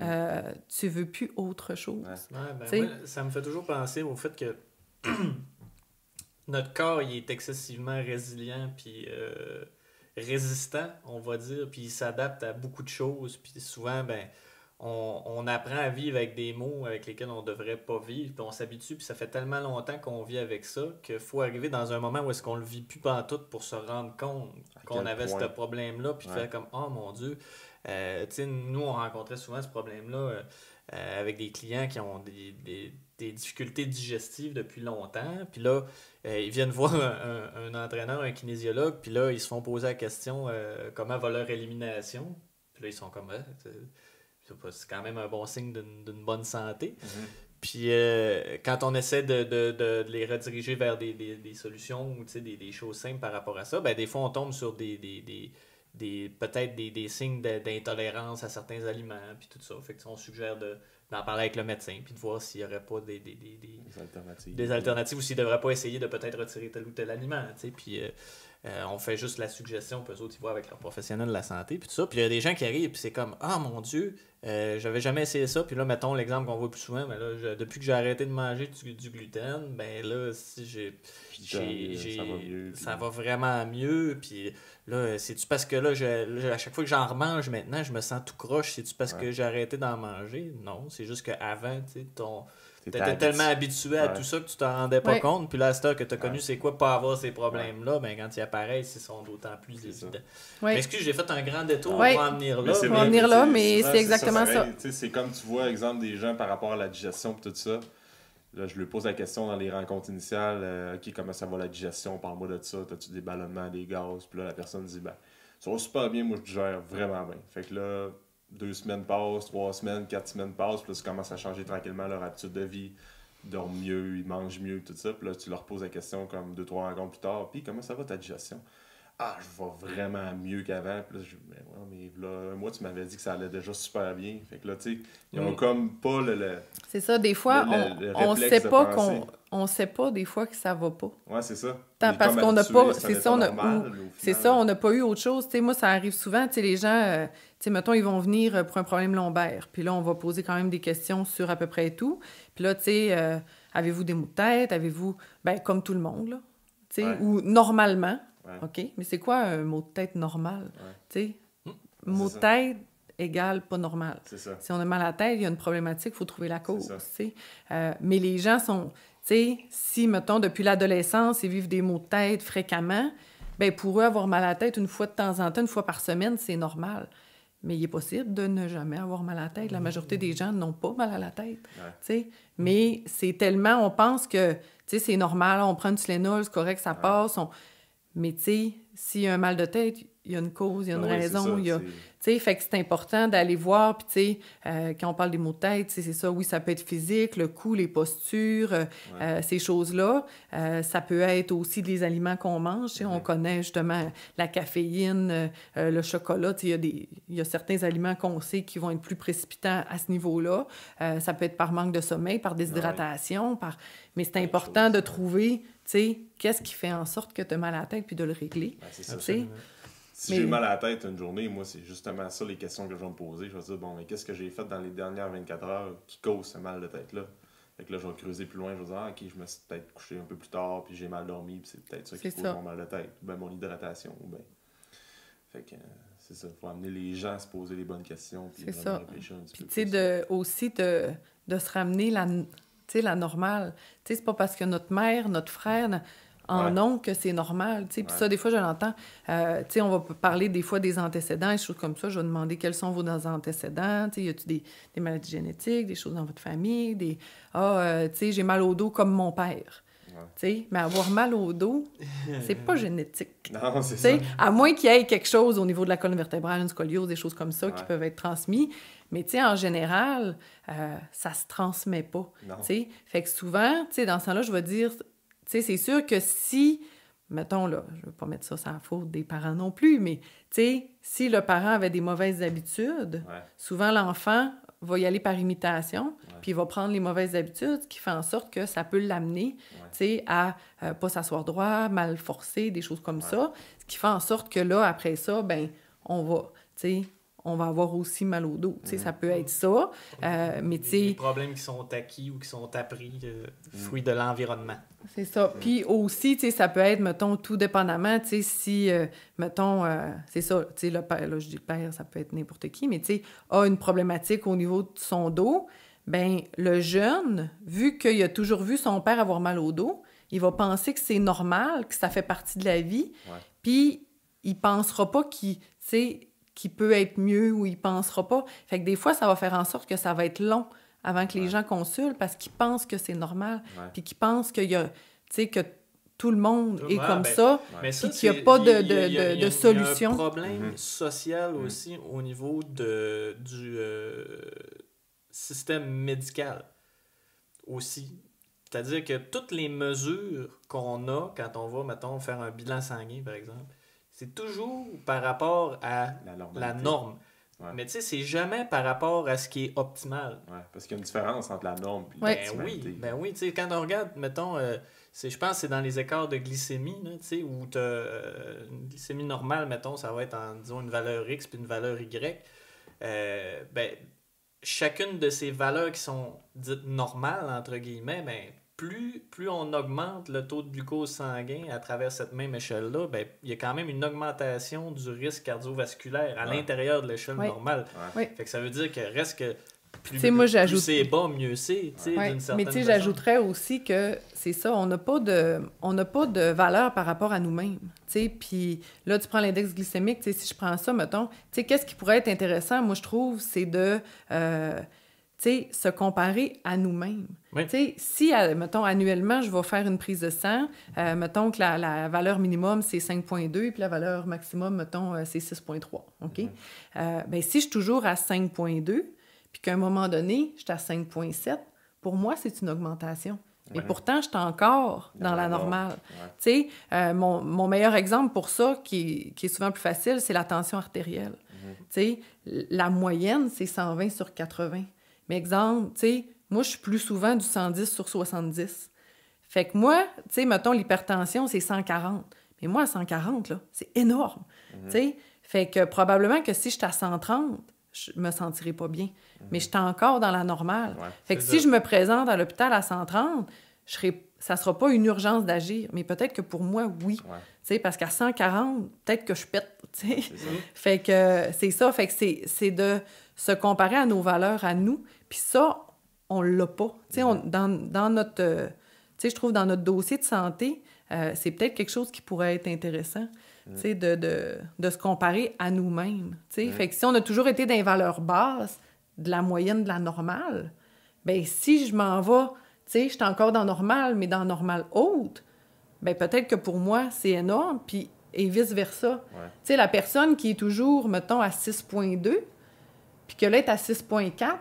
euh, tu veux plus autre chose. Ben ça me fait toujours penser au fait que notre corps il est excessivement résilient puis euh, résistant, on va dire, puis il s'adapte à beaucoup de choses. Puis souvent, ben, on, apprend à vivre avec des mots avec lesquels on ne devrait pas vivre, puis on s'habitue, puis ça fait tellement longtemps qu'on vit avec ça qu'il faut arriver dans un moment où est-ce qu'on le vit plus pantoute pour se rendre compte qu'on avait ce problème-là, puis ouais. faire comme « Oh mon Dieu !» Euh, nous, on rencontrait souvent ce problème-là euh, avec des clients qui ont des, difficultés digestives depuis longtemps. Puis là, euh, ils viennent voir un, entraîneur, un kinésiologue, puis là, ils se font poser la question euh, comment va leur élimination. Puis là, ils sont comme hein, c'est quand même un bon signe d'une bonne santé. Mm-hmm. Puis quand on essaie de, les rediriger vers des, solutions ou des, des, choses simples par rapport à ça, ben, des fois on tombe sur des, peut-être des, signes d'intolérance à certains aliments, puis tout ça. Fait que, on suggère d'en parler avec le médecin, puis de voir s'il n'y aurait pas des, des, alternatives. Des alternatives ou s'il ne devrait pas essayer de peut-être retirer tel ou tel aliment. Puis euh, euh, on fait juste la suggestion, puis eux autres, ils voient avec leur professionnel de la santé, puis tout ça. Puis il y a des gens qui arrivent, puis c'est comme Ah mon Dieu, euh, j'avais jamais essayé ça. Puis là, mettons l'exemple qu'on voit plus souvent, mais là, depuis que j'ai arrêté de manger du, gluten, ben là, si j'ai. Euh, ça, va, vraiment mieux. Puis là, c'est-tu parce que là, je, à chaque fois que j'en remange maintenant, je me sens tout croche. C'est-tu parce que j'ai arrêté d'en manger? Non, c'est juste qu'avant, tu sais, ton T'étais tellement habitué à tout ça que tu t'en rendais pas compte. Puis là, c'est-à-dire que tu t'as connu, c'est quoi pas avoir ces problèmes-là? Ben, quand ils apparaissent, ils sont d'autant plus évidents. Mais excuse, j'ai fait un grand détour pour en venir là. Pour en là, mais c'est exactement ça. C'est comme tu vois, exemple, des gens par rapport à la digestion et tout ça. Là, je lui pose la question dans les rencontres initiales. Euh, OK, comment ça va la digestion? Parle-moi de ça. T'as-tu des ballonnements, des gaz? Puis là, la personne dit, ben, ça va super bien. Moi, je gère vraiment bien. Fait que là, deux semaines passent, trois semaines, quatre semaines passent, puis là, tu à changer tranquillement leur habitude de vie. Ils dorment mieux, ils mangent mieux, tout ça. Puis là, tu leur poses la question comme deux, trois rencontres plus tard. Puis comment ça va ta digestion? Ah, je vais vraiment mieux qu'avant. là, je mais, mais moi, tu m'avais dit que ça allait déjà super bien. Fait que là, tu sais, ils ont comme pas le. c'est ça, des fois, on, ne sait pas qu'on. On sait pas des fois que ça va pas. Ouais, c'est ça. parce qu'on n'a pas. C'est ça, on C'est ça, on n'a pas eu autre chose. moi, ça arrive souvent. Tu les gens, euh, mettons, ils vont venir euh, pour un problème lombaire. Puis là, on va poser quand même des questions sur à peu près tout. Puis là, tu sais, euh, avez-vous des maux de tête? Avez-vous. Ben, comme tout le monde, là. ou normalement. OK, mais c'est quoi un mot de tête normal? Ouais. Hum, mot de tête égale pas normal. Si on a mal à la tête, il y a une problématique, il faut trouver la cause. Euh, mais les gens sont... Si, mettons, depuis l'adolescence, ils vivent des maux de tête fréquemment, ben pour eux, avoir mal à la tête une fois de temps en temps, une fois par semaine, c'est normal. Mais il est possible de ne jamais avoir mal à la tête. La majorité des gens n'ont pas mal à la tête. Mais c'est tellement... On pense que c'est normal, on prend du Tylenol, c'est correct, ça passe. On... Mais tu sais, s'il y a un mal de tête, il y a une cause, il y a une ah raison. Tu sais, Fait que c'est important d'aller voir. Puis, tu sais, euh, quand on parle des maux de tête, c'est ça, oui, ça peut être physique, le cou, les postures, euh, euh, ces choses-là. ça peut être aussi des aliments qu'on mange. Ouais. On connaît justement la caféine, le chocolat. Il y, a y a certains aliments qu'on sait qui vont être plus précipitants à ce niveau-là. ça peut être par manque de sommeil, par ah déshydratation, par... mais c'est important de trouver qu'est-ce qui fait en sorte que tu as mal à la tête puis de le régler? Ben, ça, si j'ai mal à la tête une journée, moi, c'est justement ça les questions que je vais me poser. Je vais dire, bon, mais qu'est-ce que j'ai fait dans les dernières 24 heures qui cause ce mal de tête-là? Fait que là, je vais creuser plus loin, je vais dire, ah, ok, je me suis peut-être couché un peu plus tard, puis j'ai mal dormi, puis c'est peut-être ça qui cause mon mal de tête, ou ben, mon hydratation, ben... Fait que euh, c'est ça, il faut amener les gens à se poser les bonnes questions, puis réfléchir un petit peu. Puis, tu sais, aussi de, de se ramener la, tu la normale. Tu c'est pas parce que notre mère, notre frère en ont que c'est normal, tu Puis ça, des fois, je l'entends. Euh, on va parler des fois des antécédents et choses comme ça. Je vais demander quels sont vos antécédents. Tu y a-tu des, des, maladies génétiques, des choses dans votre famille, des... Ah, euh, j'ai mal au dos comme mon père. Mais avoir mal au dos, c'est pas génétique. Non, c'est ça. À moins qu'il y ait quelque chose au niveau de la colonne vertébrale, une scoliose, des choses comme ça qui peuvent être transmises. Mais en général, euh, ça se transmet pas. Fait que souvent, dans ce sens là je vais dire, c'est sûr que si mettons, là, je ne pas mettre ça sans faute des parents non plus, mais si le parent avait des mauvaises habitudes, souvent l'enfant va y aller par imitation, puis il va prendre les mauvaises habitudes, ce qui fait en sorte que ça peut l'amener sais, à ne euh, pas s'asseoir droit, mal forcer, des choses comme ça, ce qui fait en sorte que là, après ça, ben on va, tu sais, on va avoir aussi mal au dos. Ça mm. peut être ça. Euh, Les problèmes qui sont acquis ou qui sont appris, euh, fruit de l'environnement. C'est ça. Mm. Puis aussi, ça peut être, mettons, tout dépendamment, si, euh, mettons, c'est ça, le père, là, je dis le père, ça peut être n'importe qui, mais a une problématique au niveau de son dos, ben le jeune, vu qu'il a toujours vu son père avoir mal au dos, il va penser que c'est normal, que ça fait partie de la vie. Puis il pensera pas qu'il, tu qui peut être mieux ou il pensera pas. Fait que des fois, ça va faire en sorte que ça va être long avant que les gens consultent parce qu'ils pensent que c'est normal, puis qu'ils pensent qu'il y que tout le monde est comme ben, ça, mais qu'il n'y a pas de, solution. Il y a un problème hum. social hum. aussi au niveau de, du euh, système médical aussi. C'est-à-dire que toutes les mesures qu'on a quand on va, mettons, faire un bilan sanguin, par exemple, c'est toujours par rapport à la, norme. Mais tu sais, c'est jamais par rapport à ce qui est optimal. Ouais, parce qu'il y a une différence entre la norme et ouais. Ben oui, ben oui tu sais, quand on regarde, mettons, euh, je pense que c'est dans les écarts de glycémie, là, où tu as euh, une glycémie normale, mettons, ça va être en, disons, une valeur X puis une valeur Y. Euh, ben, chacune de ces valeurs qui sont dites normales, entre guillemets, ben, plus, plus on augmente le taux de glucose sanguin à travers cette même échelle-là, ben, il y a quand même une augmentation du risque cardiovasculaire à l'intérieur de l'échelle normale. que ça veut dire que reste que plus, c'est bon, mieux c'est. Mais j'ajouterais aussi que c'est ça, on n'a pas, de, on pas de valeur par rapport à nous-mêmes. Puis là, tu prends l'index glycémique, si je prends ça, mettons, qu'est-ce qui pourrait être intéressant, moi, je trouve, c'est de... Euh, se comparer à nous-mêmes. Si, euh, mettons, annuellement, je vais faire une prise de sang, euh, mettons que la, la valeur minimum, c'est 5,2, puis la valeur maximum, mettons, euh, c'est 6,3. OK? Mhm. Ben, si je suis toujours à 5,2, puis qu'à un moment donné, je suis à 5,7, pour moi, c'est une augmentation. Et pourtant, je suis encore dans, la normale. Mon, mon, meilleur exemple pour ça, qui, qui est souvent plus facile, c'est la tension artérielle. Mhm. La moyenne, c'est 120 sur 80. Mais exemple, tu sais, moi, je suis plus souvent du 110 sur 70. Fait que moi, tu sais, mettons, l'hypertension, c'est 140. Mais moi, à 140, là, c'est énorme. Mhm. Tu sais, fait que probablement que si j'étais à 130, je me sentirais pas bien. Mhm. Mais je suis encore dans la normale. fait que si je me présente à l'hôpital à 130, je serais, ça sera pas une urgence d'agir. Mais peut-être que pour moi, oui. parce qu'à 140, peut-être que je pète. Fait que c'est ça. Fait que c'est de se comparer à nos valeurs, à nous. Puis ça, on l'a pas. Mm-hmm. dans, notre... Euh, je trouve dans notre dossier de santé, euh, c'est peut-être quelque chose qui pourrait être intéressant, mm. de, se comparer à nous-mêmes, tu sais. Mm. Fait que si on a toujours été dans les valeurs basses, de la moyenne, de la normale, ben si je m'en vais, tu je suis encore dans normal, mais dans normal haute, ben peut-être que pour moi, c'est énorme, et vice-versa. la personne qui est toujours, mettons, à 6.2, puis que là, est à 6.4,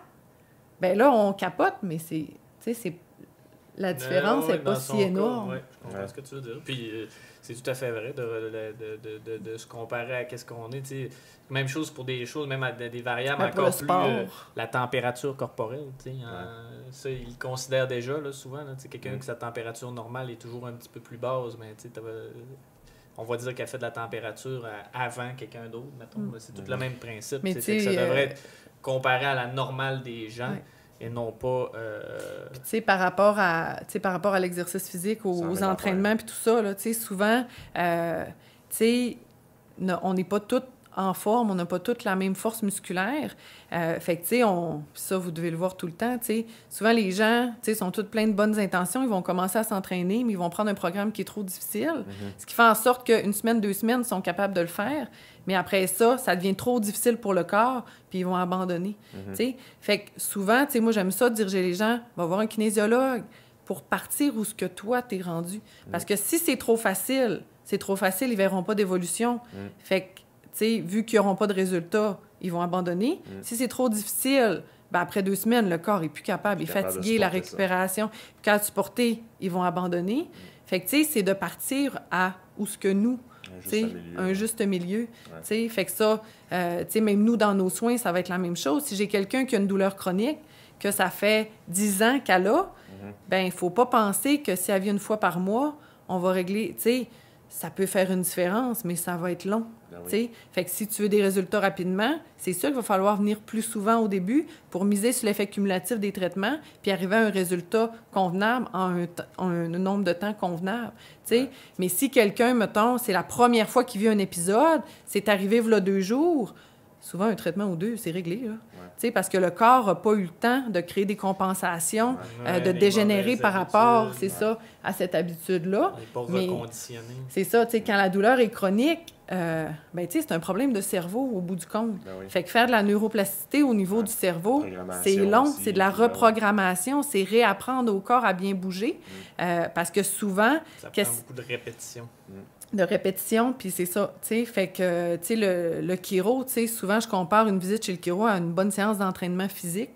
ben là, on capote, mais c'est, la ben différence n'est pas si énorme. Oui, je comprends ce que tu veux dire. Puis euh, c'est tout à fait vrai de, se comparer à qu'est-ce qu'on est. Même chose pour des choses, même des variables encore plus. Euh, la température corporelle, hein. ça, ils considèrent déjà là, souvent. quelqu'un mm. que sa température normale est toujours un petit peu plus basse, mais ben, euh, on va dire qu'elle fait de la température avant quelqu'un d'autre, mm. C'est tout le mm. même principe. C'est que ça devrait être comparé à la normale des gens et non pas. Euh, tu sais, par rapport à, par rapport à l'exercice physique, aux, entraînements, puis tout ça, là, souvent, euh, sais, on n'est pas toutes en forme, on n'a pas toutes la même force musculaire. Euh, fait que, tu ça, vous devez le voir tout le temps, tu Souvent, les gens, tu sont toutes pleins de bonnes intentions, ils vont commencer à s'entraîner, mais ils vont prendre un programme qui est trop difficile, mhm. ce qui fait en sorte qu'une semaine, deux semaines, ils sont capables de le faire, mais après ça, ça devient trop difficile pour le corps, puis ils vont abandonner, mhm. Fait souvent, tu sais, moi, j'aime ça, diriger les gens, va voir un kinésiologue pour partir où ce que toi, t'es rendu. Parce mhm. que si c'est trop facile, c'est trop facile, ils verront pas d'évolution. Fait que vu qu'ils n'auront pas de résultats, ils vont abandonner. Mm. Si c'est trop difficile, ben, après deux semaines, le corps est plus capable, il est fatigué, la récupération. qu'à tu ils vont abandonner. Mm. Fait c'est de partir à où ce que nous, un juste milieu. Un juste milieu fait que ça, euh, même nous, dans nos soins, ça va être la même chose. Si j'ai quelqu'un qui a une douleur chronique, que ça fait dix ans qu'elle a, mm-hmm. ben il faut pas penser que si elle vient une fois par mois, on va régler. ça peut faire une différence, mais ça va être long. Ben fait que si tu veux des résultats rapidement, c'est sûr qu'il va falloir venir plus souvent au début pour miser sur l'effet cumulatif des traitements puis arriver à un résultat convenable en un, nombre de temps convenable. Mais si quelqu'un, mettons, c'est la première fois qu'il vit un épisode, c'est arrivé voilà deux jours, souvent un traitement ou deux, c'est réglé. Là. Parce que le corps n'a pas eu le temps de créer des compensations, euh, de dégénérer par rapport, c'est ça, à cette habitude-là. Mais c'est ça, quand la douleur est chronique, euh, ben, c'est un problème de cerveau au bout du compte. Ben fait que faire de la neuroplasticité au niveau du cerveau, c'est long, c'est de la ben reprogrammation, c'est réapprendre au corps à bien bouger. Mm. Euh, parce que souvent. Ça prend beaucoup de répétition. Mm. De répétition, puis c'est ça. fait que le, le chiro, souvent je compare une visite chez le chiro à une bonne séance d'entraînement physique.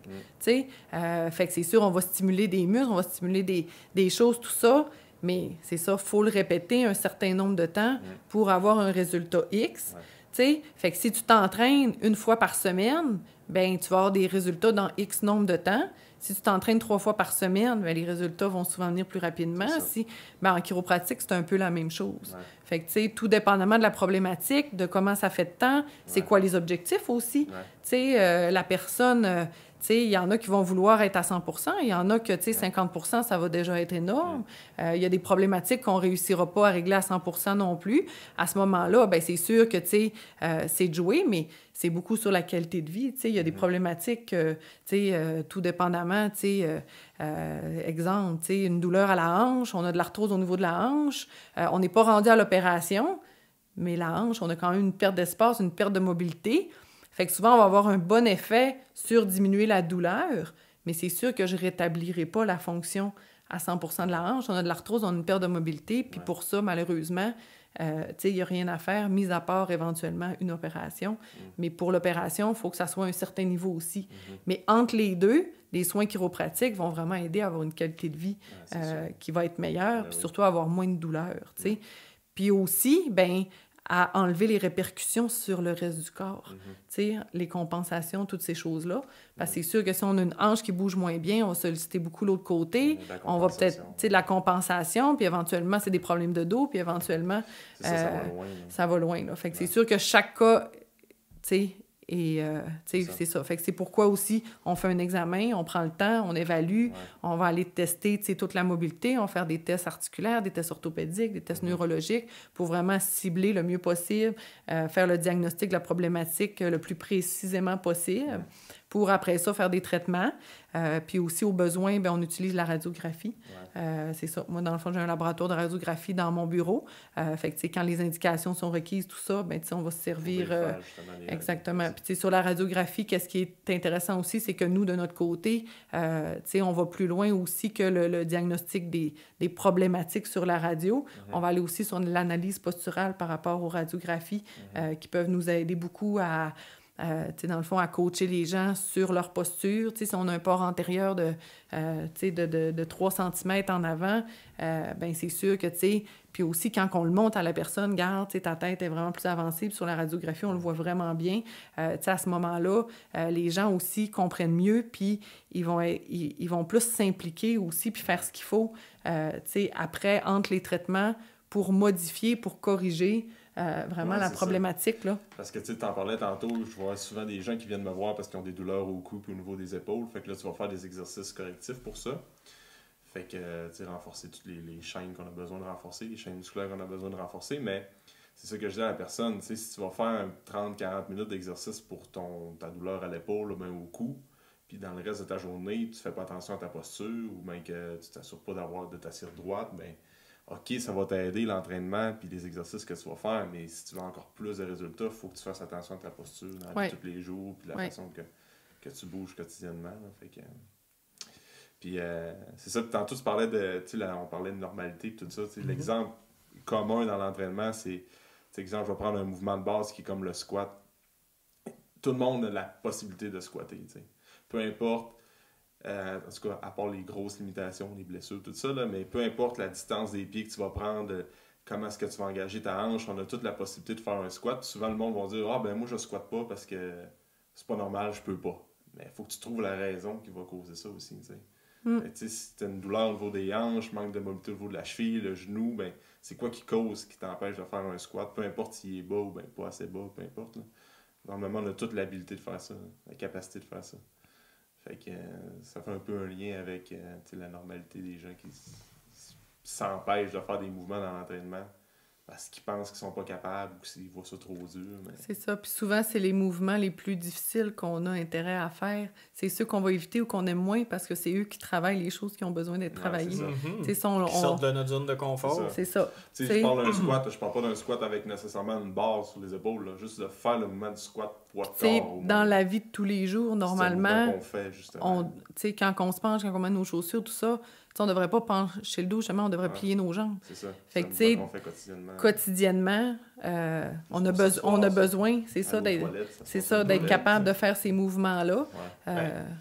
Mm. Euh, fait que c'est sûr, on va stimuler des muscles, on va stimuler des, des choses, tout ça. Mais c'est ça, il faut le répéter un certain nombre de temps pour avoir un résultat X. Fait que si tu t'entraînes une fois par semaine, ben tu vas avoir des résultats dans X nombre de temps. Si tu t'entraînes trois fois par semaine, ben, les résultats vont souvent venir plus rapidement. Si, ben, en chiropratique, c'est un peu la même chose. Fait que, tout dépendamment de la problématique, de comment ça fait de temps, c'est quoi les objectifs aussi. Tu euh, la personne, euh, il y en a qui vont vouloir être à 100 il y en a que, 50 ça va déjà être énorme. Euh, il y a des problématiques qu'on ne réussira pas à régler à 100 non plus. À ce moment-là, ben c'est sûr que, euh, c'est de jouer, mais c'est beaucoup sur la qualité de vie. il y a des problématiques, euh, tout dépendamment, tu exemple, une douleur à la hanche, on a de l'arthrose au niveau de la hanche, on n'est pas rendu à l'opération, mais la hanche, on a quand même une perte d'espace, une perte de mobilité. Fait que souvent, on va avoir un bon effet sur diminuer la douleur, mais c'est sûr que je rétablirai pas la fonction à 100 de la hanche. On a de l'arthrose, on a une perte de mobilité, puis pour ça, malheureusement, euh, il n'y a rien à faire, mis à part éventuellement une opération. Mm. Mais pour l'opération, il faut que ça soit à un certain niveau aussi. Mm-hmm. Mais entre les deux, les soins chiropratiques vont vraiment aider à avoir une qualité de vie euh, qui va être meilleure, ben puis surtout avoir moins de douleur. Puis aussi, ben à enlever les répercussions sur le reste du corps. Mhm. Tu sais, Les compensations, toutes ces choses-là. Parce que mhm. c'est sûr que si on a une hanche qui bouge moins bien, on va solliciter beaucoup l'autre côté. Mhm, on va peut-être de la compensation, puis éventuellement, c'est des problèmes de dos, puis éventuellement, euh, ça, va loin. Fait que c'est sûr que chaque cas et euh, c'est ça. Fait c'est pourquoi aussi on fait un examen, on prend le temps, on évalue, on va aller tester toute la mobilité, on va faire des tests articulaires, des tests orthopédiques, des tests mhm. neurologiques pour vraiment cibler le mieux possible, euh, faire le diagnostic la problématique le plus précisément possible pour après ça faire des traitements. Euh, puis aussi, au besoin, ben, on utilise la radiographie. Euh, c'est ça. Moi, dans le fond, j'ai un laboratoire de radiographie dans mon bureau. Euh, fait que, quand les indications sont requises, tout ça, ben, on va se servir. Euh, exactement. Puis, sur la radiographie, qu'est-ce qui est intéressant aussi, c'est que nous, de notre côté, on va plus loin aussi que le, diagnostic des, problématiques sur la radio. On va aller aussi sur l'analyse posturale par rapport aux radiographies qui peuvent nous aider beaucoup à euh, dans le fond, à coacher les gens sur leur posture. si on a un port antérieur de, euh, de, 3 cm en avant, euh, ben c'est sûr que, tu puis aussi quand on le monte à la personne, garde, ta tête est vraiment plus avancée, sur la radiographie, on le voit vraiment bien. à ce moment-là, les gens aussi comprennent mieux, puis ils vont, ils vont plus s'impliquer aussi, puis faire ce qu'il faut, après, entre les traitements, pour modifier, pour corriger euh, vraiment la problématique. Là. Parce que tu en parlais tantôt, je vois souvent des gens qui viennent me voir parce qu'ils ont des douleurs au cou puis au niveau des épaules. Fait que là, tu vas faire des exercices correctifs pour ça. Fait que, tu renforcer toutes les, chaînes qu'on a besoin de renforcer, les chaînes musculaires qu'on a besoin de renforcer, mais c'est ce que je dis à la personne, si tu vas faire 30-40 minutes d'exercice pour ton, ta douleur à l'épaule ou ben, au cou, puis dans le reste de ta journée, tu fais pas attention à ta posture ou bien que tu t'assures pas d'avoir de t'asseoir droite, ben, OK, ça va t'aider l'entraînement puis les exercices que tu vas faire, mais si tu veux encore plus de résultats, il faut que tu fasses attention à ta posture tous les jours puis la façon que, tu bouges quotidiennement. puis euh, c'est ça, tantôt tu parlais de, on parlait de normalité et tout ça. Mm-hmm. L'exemple commun dans l'entraînement, c'est, exemple, je vais prendre un mouvement de base qui est comme le squat. Tout le monde a la possibilité de squatter, Peu importe euh, en tout cas, à part les grosses limitations, les blessures, tout ça, mais peu importe la distance des pieds que tu vas prendre, euh, comment est-ce que tu vas engager ta hanche, on a toute la possibilité de faire un squat. Souvent, le monde va dire Ah, ben moi, je squatte pas parce que c'est pas normal, je peux pas. Mais il faut que tu trouves la raison qui va causer ça aussi. tu sais mm. si tu as une douleur au niveau des hanches, manque de mobilité au niveau de la cheville, le genou, ben, c'est quoi qui cause qui t'empêche de faire un squat, peu importe s'il est bas ou ben, pas assez bas, peu importe. Normalement, on a toute l'habilité de faire ça, la capacité de faire ça. Euh, ça fait un peu un lien avec euh, la normalité des gens qui s'empêchent de faire des mouvements dans l'entraînement parce qu'ils pensent qu'ils sont pas capables ou qu'ils voient ça trop dur. C'est ça. Puis souvent, c'est les mouvements les plus difficiles qu'on a intérêt à faire. C'est ceux qu'on va éviter ou qu'on aime moins parce que c'est eux qui travaillent les choses qui ont besoin d'être travaillées. C'est ça. Mhm. sortent de notre zone de confort. C'est ça. je parle d'un squat, je parle pas d'un squat avec nécessairement une barre sur les épaules. Juste de faire le mouvement du squat poids corps. Dans la vie de tous les jours, normalement, on fait, justement. Quand on se penche, quand on met nos chaussures, tout ça, on ne devrait pas pencher le dos, justement, on devrait plier nos jambes. C'est ça. Fait quotidiennement, quotidiennement euh, on, a besoin on, a besoin, c'est ça, d'être capable de faire ces mouvements-là. Euh, ben,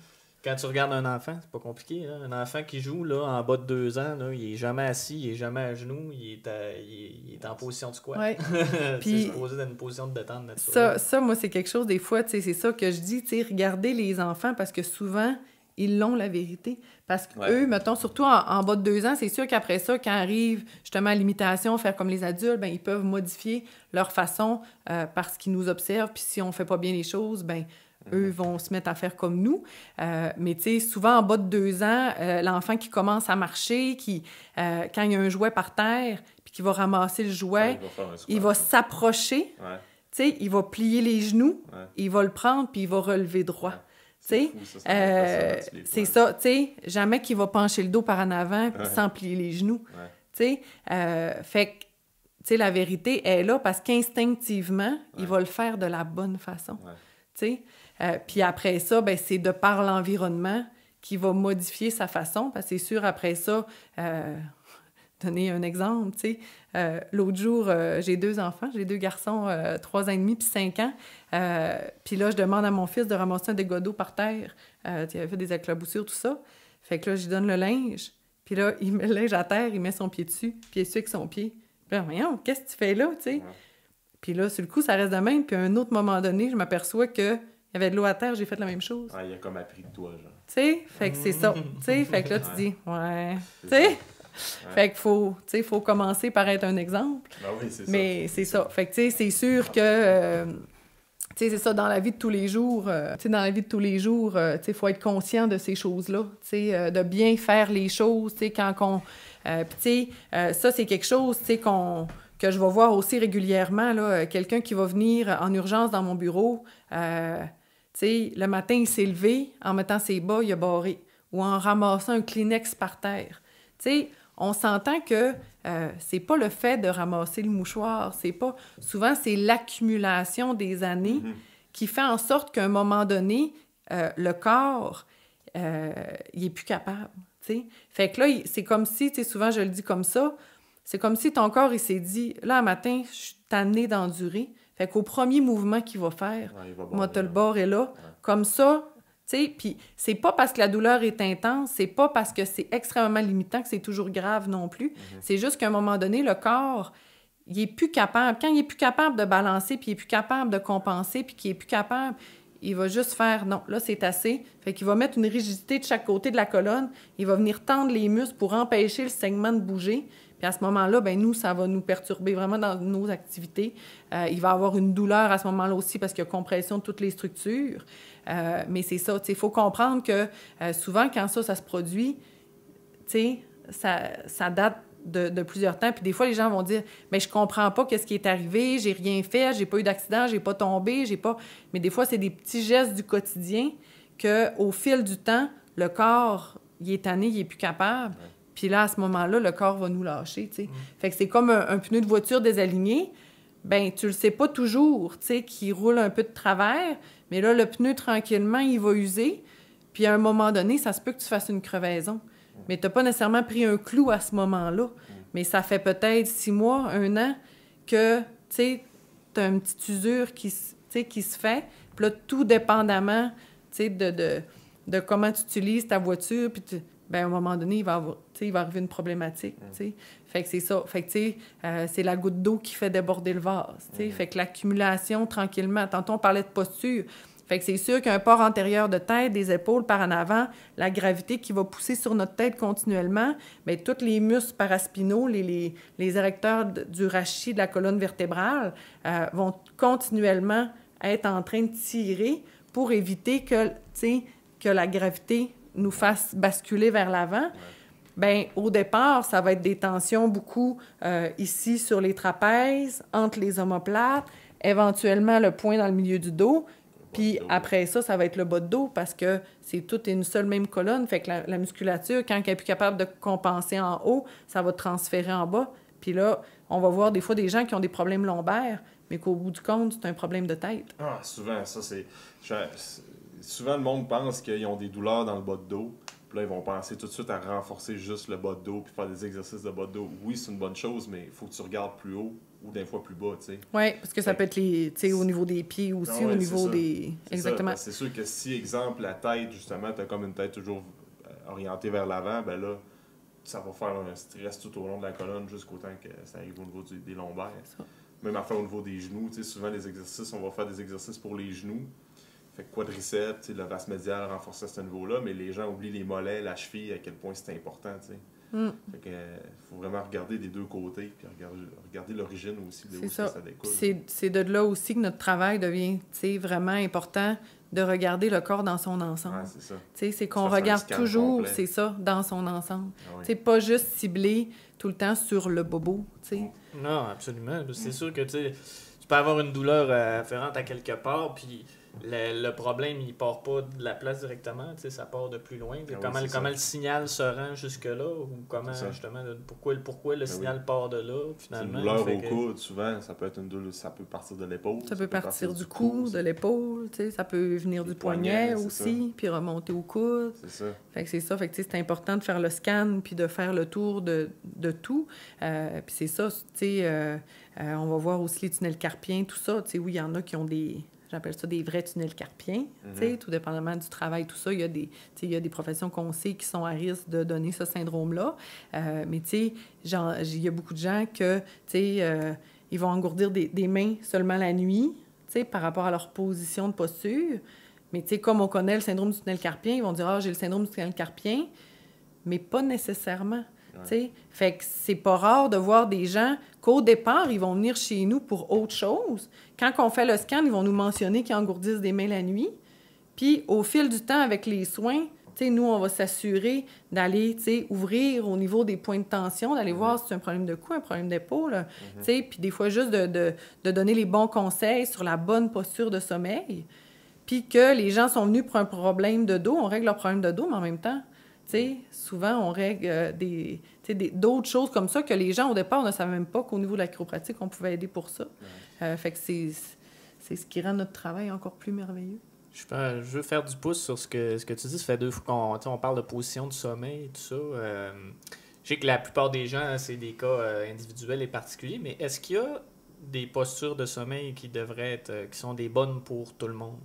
quand tu regardes un enfant, c'est pas compliqué. Hein. Un enfant qui joue là, en bas de deux ans, il est jamais assis, il est jamais à genoux, il est, en position de quoi Ouais. Puis, supposé dans une position de détente Ça, ça moi, c'est quelque chose, des fois, c'est ça que je dis, regardez les enfants parce que souvent, ils l'ont la vérité. Parce qu'eux, eux, mettons, surtout en, bas de deux ans, c'est sûr qu'après ça, quand arrive justement l'imitation, faire comme les adultes, ben, ils peuvent modifier leur façon euh, parce qu'ils nous observent. Puis si on fait pas bien les choses, ben, mhm. eux vont se mettre à faire comme nous. Euh, mais tu sais, souvent en bas de deux ans, euh, l'enfant qui commence à marcher, qui, quand il y a un jouet par terre, puis qui va ramasser le jouet, il va s'approcher. Tu sais, il va plier les genoux, il va le prendre, puis il va relever droit. C'est ça, euh, tu Jamais qu'il va pencher le dos par en avant sans plier les genoux. Tu euh, fait que la vérité est là parce qu'instinctivement, il va le faire de la bonne façon. Euh, puis après ça, ben, c'est de par l'environnement qui va modifier sa façon. Parce c'est sûr, après ça, donner un exemple, tu sais. Euh, l'autre jour, euh, j'ai deux enfants, j'ai deux garçons, euh, trois ans et demi puis cinq ans. puis là, je demande à mon fils de ramasser un dégât d'eau par terre. il avait fait des éclaboussures, tout ça. Fait que là, lui donne le linge. Puis là, il met le linge à terre, il met son pied dessus, puis il essuie avec son pied. Puis là, voyons, qu'est-ce que tu fais là, tu sais? Puis là, sur le coup, ça reste de même. Puis à un autre moment donné, je m'aperçois que y avait de l'eau à terre, j'ai fait la même chose. Ah, il a comme appris de toi, genre. Tu sais, fait que c'est ça. tu sais, fait que là, tu dis, ouais. Tu sais? Fait qu'il faut, faut commencer par être un exemple. oui, c'est Mais c'est ça. Fait que, tu sais, c'est sûr que... tu sais, c'est ça, dans la vie de tous les jours, tu sais, dans la vie de tous les jours, tu sais, faut être conscient de ces choses-là, tu sais, de bien faire les choses, tu sais, quand qu'on... Puis, tu sais, ça, c'est quelque chose, tu sais, qu'on que je vais voir aussi régulièrement, là, quelqu'un qui va venir en urgence dans mon bureau, euh, le matin, il s'est levé, en mettant ses bas, il a barré, ou en ramassant un Kleenex par terre. sais on s'entend que ce euh, c'est pas le fait de ramasser le mouchoir, c'est pas souvent c'est l'accumulation des années mm-hmm. qui fait en sorte qu'à un moment donné euh, le corps euh, il est plus capable. Fait que là, c'est comme si, souvent je le dis comme ça, c'est comme si ton corps, il s'est dit, là, matin, je suis tanné d'endurer. Fait qu'au premier mouvement qu'il va faire, ouais, le bord est là. Comme ça, puis c'est pas parce que la douleur est intense, c'est pas parce que c'est extrêmement limitant que c'est toujours grave non plus. Mhm. C'est juste qu'à un moment donné, le corps, il est plus capable. Quand il est plus capable de balancer, puis il est plus capable de compenser, puis qu'il est plus capable, il va juste faire non, là c'est assez. Fait qu'il va mettre une rigidité de chaque côté de la colonne. Il va venir tendre les muscles pour empêcher le segment de bouger. Puis à ce moment-là, ben nous, ça va nous perturber vraiment dans nos activités. Euh, il va avoir une douleur à ce moment-là aussi parce qu'il y a compression de toutes les structures. Euh, mais c'est ça, il faut comprendre que euh, souvent, quand ça, ça se produit, ça, ça date de, plusieurs temps. Puis des fois, les gens vont dire Mais je comprends pas qu'est-ce qui est arrivé, j'ai rien fait, j'ai pas eu d'accident, j'ai pas tombé, j'ai pas. Mais des fois, c'est des petits gestes du quotidien qu'au au fil du temps, le corps, il est tanné, il est plus capable. Puis là, à ce moment-là, le corps va nous lâcher. Mm. Fait que c'est comme un, un, pneu de voiture désaligné. Ben, tu le sais pas toujours, tu sais, qui roule un peu de travers. Mais là, le pneu, tranquillement, il va user. Puis à un moment donné, ça se peut que tu fasses une crevaison. Mais tu n'as pas nécessairement pris un clou à ce moment-là. Mais ça fait peut-être six mois, un an, que tu as une petite usure qui, qui se fait. Puis là, tout dépendamment de, de, comment tu utilises ta voiture, puis ben, à un moment donné, il va, avoir, il va arriver une problématique. Mm. sais. Fait que c'est ça. Fait que, sais, euh, c'est la goutte d'eau qui fait déborder le vase. tu sais. Mm. Fait que l'accumulation, tranquillement. Tantôt, on parlait de posture. Fait que c'est sûr qu'un port antérieur de tête, des épaules par en avant, la gravité qui va pousser sur notre tête continuellement, mais ben, tous les muscles paraspinaux, les, les, les érecteurs du rachis de la colonne vertébrale euh, vont continuellement être en train de tirer pour éviter que, que la gravité nous fasse basculer vers l'avant, ben au départ, ça va être des tensions beaucoup euh, ici sur les trapèzes, entre les omoplates, éventuellement le point dans le milieu du dos. Puis après ça, ça va être le bas de dos parce que c'est toute une seule même colonne. Fait que la, musculature, quand elle n'est plus capable de compenser en haut, ça va transférer en bas. Puis là, on va voir des fois des gens qui ont des problèmes lombaires, mais qu'au bout du compte, c'est un problème de tête. Ah, souvent, ça, c'est souvent le monde pense qu'ils ont des douleurs dans le bas de dos. Puis là, ils vont penser tout de suite à renforcer juste le bas de dos puis faire des exercices de bas de dos. Oui, c'est une bonne chose, mais il faut que tu regardes plus haut ou des fois plus bas, tu sais. Oui, parce que ça peut être les, au niveau des pieds ah aussi, au niveau des... Exactement. C'est sûr que si, exemple, la tête, justement, tu as comme une tête toujours euh, orientée vers l'avant, ben là, ça va faire un stress tout au long de la colonne jusqu'au temps que ça arrive au niveau des lombaires. Même à au niveau des genoux, tu sais, souvent les exercices, on va faire des exercices pour les genoux. Fait quadriceps, le vaste médial renforcé à ce niveau-là, mais les gens oublient les mollets, la cheville, à quel point c'est important. Mm. Fait que, euh, faut vraiment regarder des deux côtés, puis regarder, l'origine aussi de où ça. découle. C'est de là aussi que notre travail devient vraiment important de regarder le corps dans son ensemble. c'est qu'on regarde toujours, c'est ça, dans son ensemble. C'est ah pas juste ciblé tout le temps sur le bobo. Non, absolument. C'est mm. sûr que tu peux avoir une douleur euh, afférente à quelque part, puis le, problème, il part pas de la place directement, ça part de plus loin. Ah comment, le signal se rend jusque-là, comment, justement, pourquoi, le ah signal part de là, finalement. Une douleur au souvent, ça peut être une douleur, ça peut partir de l'épaule. Ça, peut partir, du cou, de l'épaule, ça peut venir du poignet, aussi, puis remonter au coude. C'est ça. Fait que c'est ça, c'est important de faire le scan, puis de faire le tour de, tout. Euh, puis c'est ça, tu euh, euh, on va voir aussi les tunnels carpiens, tout ça, tu il y en a qui ont des j'appelle ça des vrais tunnels carpiens, mhm. tout dépendamment du travail, tout ça. Il y a des, il y a des professions qu'on sait qui sont à risque de donner ce syndrome-là. Euh, mais il y a beaucoup de gens que, euh, ils vont engourdir des, mains seulement la nuit, par rapport à leur position de posture. Mais comme on connaît le syndrome du tunnel carpien, ils vont dire, ah, j'ai le syndrome du tunnel carpien, mais pas nécessairement. Ouais. Fait que c'est pas rare de voir des gens qu'au départ, ils vont venir chez nous pour autre chose, quand on fait le scan, ils vont nous mentionner qu'ils engourdissent des mains la nuit. Puis au fil du temps, avec les soins, nous, on va s'assurer d'aller ouvrir au niveau des points de tension, d'aller mhm. voir si c'est un problème de cou, un problème d'épaule. Mhm. Puis des fois, juste de, de, donner les bons conseils sur la bonne posture de sommeil. Puis que les gens sont venus pour un problème de dos, on règle leur problème de dos, mais en même temps, souvent, on règle euh, des, d'autres choses comme ça que les gens, au départ, ne savait même pas qu'au niveau de la chiropratique, on pouvait aider pour ça. Euh, c'est, ce qui rend notre travail encore plus merveilleux. Je, veux faire du pouce sur ce que, ce que tu dis. Ça fait deux fois qu'on on parle de position de sommeil et tout ça. Euh, je sais que la plupart des gens, c'est des cas individuels et particuliers, mais est-ce qu'il y a des postures de sommeil qui devraient être, qui sont des bonnes pour tout le monde?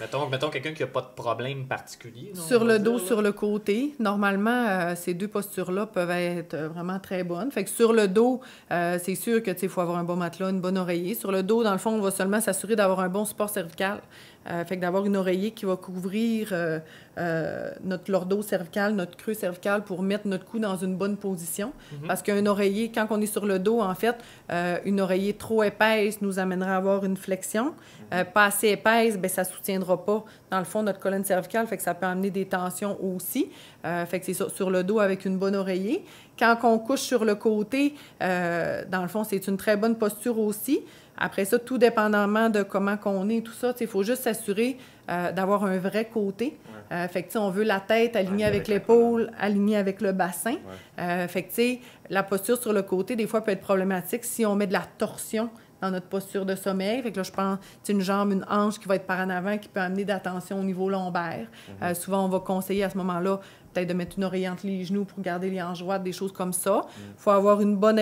Mettons, quelqu'un qui n'a pas de problème particulier. sur le dos, sur le côté. Normalement, euh, ces deux postures-là peuvent être euh, vraiment très bonnes. Fait que sur le dos, euh, c'est sûr que il faut avoir un bon matelas, une bonne oreiller. Sur le dos, dans le fond, on va seulement s'assurer d'avoir un bon support cervical. Euh, fait que d'avoir une oreiller qui va couvrir euh, euh, notre lordo cervical, notre creux cervical pour mettre notre cou dans une bonne position. Mhm. Parce qu'un oreiller, quand on est sur le dos, en fait, une oreiller trop épaisse nous amènera à avoir une flexion. Mhm. pas assez épaisse, ben, ça ne soutiendra pas, dans le fond, notre colonne cervicale. Fait que ça peut amener des tensions aussi. fait que c'est ça, sur, le dos avec une bonne oreiller. Quand on couche sur le côté, dans le fond, c'est une très bonne posture aussi. Après ça, tout dépendamment de comment qu'on est, tout ça, il faut juste s'assurer euh, d'avoir un vrai côté. Euh, on veut la tête alignée avec, l'épaule, alignée avec le bassin. Euh, la posture sur le côté, des fois, peut être problématique si on met de la torsion dans notre posture de sommeil. Fait que là, je pense, une jambe, une hanche qui va être par en avant, qui peut amener de la tension au niveau lombaire. Mm-hmm. souvent, on va conseiller à ce moment-là peut-être de mettre une oreille entre les genoux pour garder les hanches droites, des choses comme ça. Il mm. faut avoir une bonne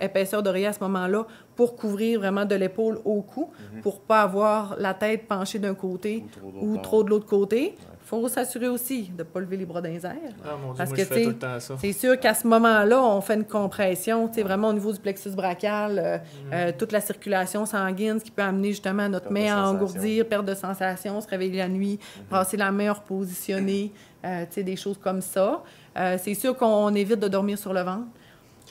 épaisseur d'oreiller à ce moment-là pour couvrir vraiment de l'épaule au cou, mhm. pour pas avoir la tête penchée d'un côté ou trop de l'autre côté. Il faut s'assurer aussi de ne pas lever les bras dans les airs. Ah, parce que c'est sûr qu'à ce moment-là, on fait une compression, vraiment au niveau du plexus brachial, euh, mhm. euh, toute la circulation sanguine, ce qui peut amener justement notre main à engourdir, perte de sensation, se réveiller la nuit, brasser mhm. la main repositionnée, euh, sais, des choses comme ça. c'est sûr qu'on évite de dormir sur le ventre.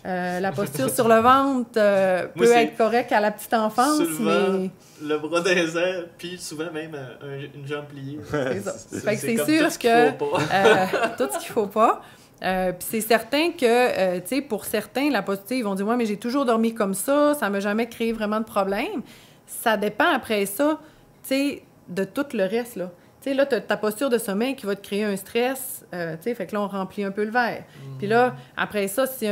Euh, la posture sur le ventre euh, peut être correcte à la petite enfance, le mais... Le bras désert, puis souvent même euh, une jambe pliée. C'est ça. c'est sûr que... tout ce qu'il faut pas. puis c'est certain que, tu sais, pour certains, la posture, ils vont dire, moi mais j'ai toujours dormi comme ça, ça m'a jamais créé vraiment de problème. Ça dépend après ça, tu sais, de tout le reste, là. Tu sais, là, ta posture de sommeil qui va te créer un stress. Euh, tu sais, fait que là, on remplit un peu le verre. Mm. Puis là, après ça, si,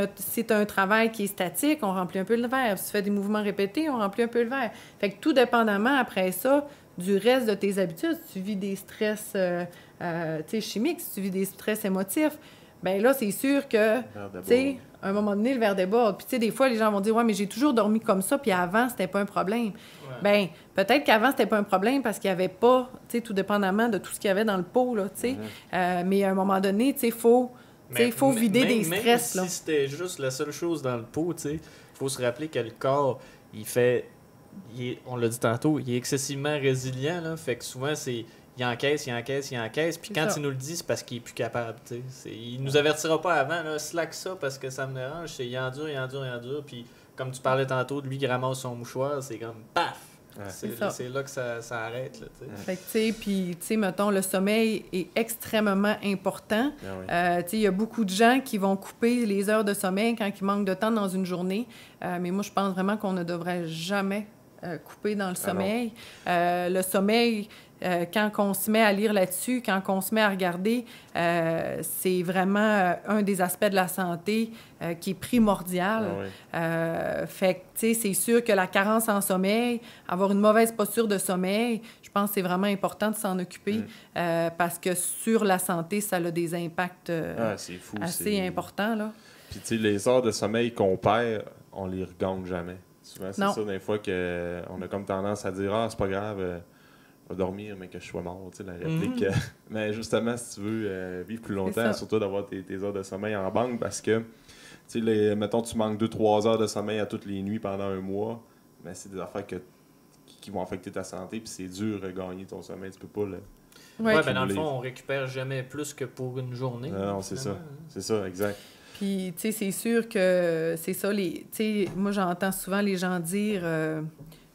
tu as un travail qui est statique, on remplit un peu le verre. Si tu fais des mouvements répétés, on remplit un peu le verre. Fait que tout dépendamment, après ça, du reste de tes habitudes, si tu vis des stress euh, euh sais, chimiques, si tu vis des stress émotifs, ben là, c'est sûr que, tu sais, à un moment donné, le verre déborde. Puis, tu sais, des fois, les gens vont dire Ouais, mais j'ai toujours dormi comme ça, puis avant, c'était pas un problème. Ben, peut-être qu'avant, c'était pas un problème parce qu'il n'y avait pas, tu sais, tout dépendamment de tout ce qu'il y avait dans le pot, là, tu sais. Euh, mais à un moment donné, tu sais, il faut. vider des stress. Même si c'était juste la seule chose dans le pot, il faut se rappeler que le corps, il fait. on l'a dit tantôt, il est excessivement résilient. Là, fait que souvent, c'est il encaisse, il encaisse, il encaisse. Puis quand il nous le dit, c'est parce qu'il est plus capable. T'sais. il nous avertira pas avant. Là, slack ça parce que ça me dérange. C'est, il endure, il endure, il endure. Puis comme tu parlais tantôt, lui qui ramasse son mouchoir, c'est comme paf! C'est, là que ça, ça arrête. Là, Fait tu sais, puis, tu sais, mettons, le sommeil est extrêmement important. Ah euh, il y a beaucoup de gens qui vont couper les heures de sommeil quand il manque de temps dans une journée. Euh, mais moi, je pense vraiment qu'on ne devrait jamais euh, couper dans le ah sommeil. le sommeil, euh, quand on se met à lire là-dessus, quand on se met à regarder, euh, c'est vraiment euh, un des aspects de la santé qui est primordial. Ah fait tu sais, c'est sûr que la carence en sommeil, avoir une mauvaise posture de sommeil, je pense que c'est vraiment important de s'en occuper mm. parce que sur la santé, ça a des impacts ah, assez importants. Là. Puis, tu sais, les heures de sommeil qu'on perd, on les regagne jamais. c'est ça, des fois, qu'on a comme tendance à dire Ah, c'est pas grave dormir, mais que je sois mort, tu sais, la mhm. réplique. mais justement, si tu veux euh, vivre plus longtemps, surtout d'avoir tes, heures de sommeil en banque, parce que, tu sais, les, mettons, tu manques 2-3 heures de sommeil à toutes les nuits pendant un mois, mais c'est des affaires que, qui vont affecter ta santé, puis c'est dur de gagner ton sommeil, tu peux pas le. Oui, mais ben, dans le fond, on récupère jamais plus que pour une journée. Non, c'est ça. Hein. C'est ça, exact. Puis, tu sais, c'est sûr que c'est ça. Les, moi, j'entends souvent les gens dire euh,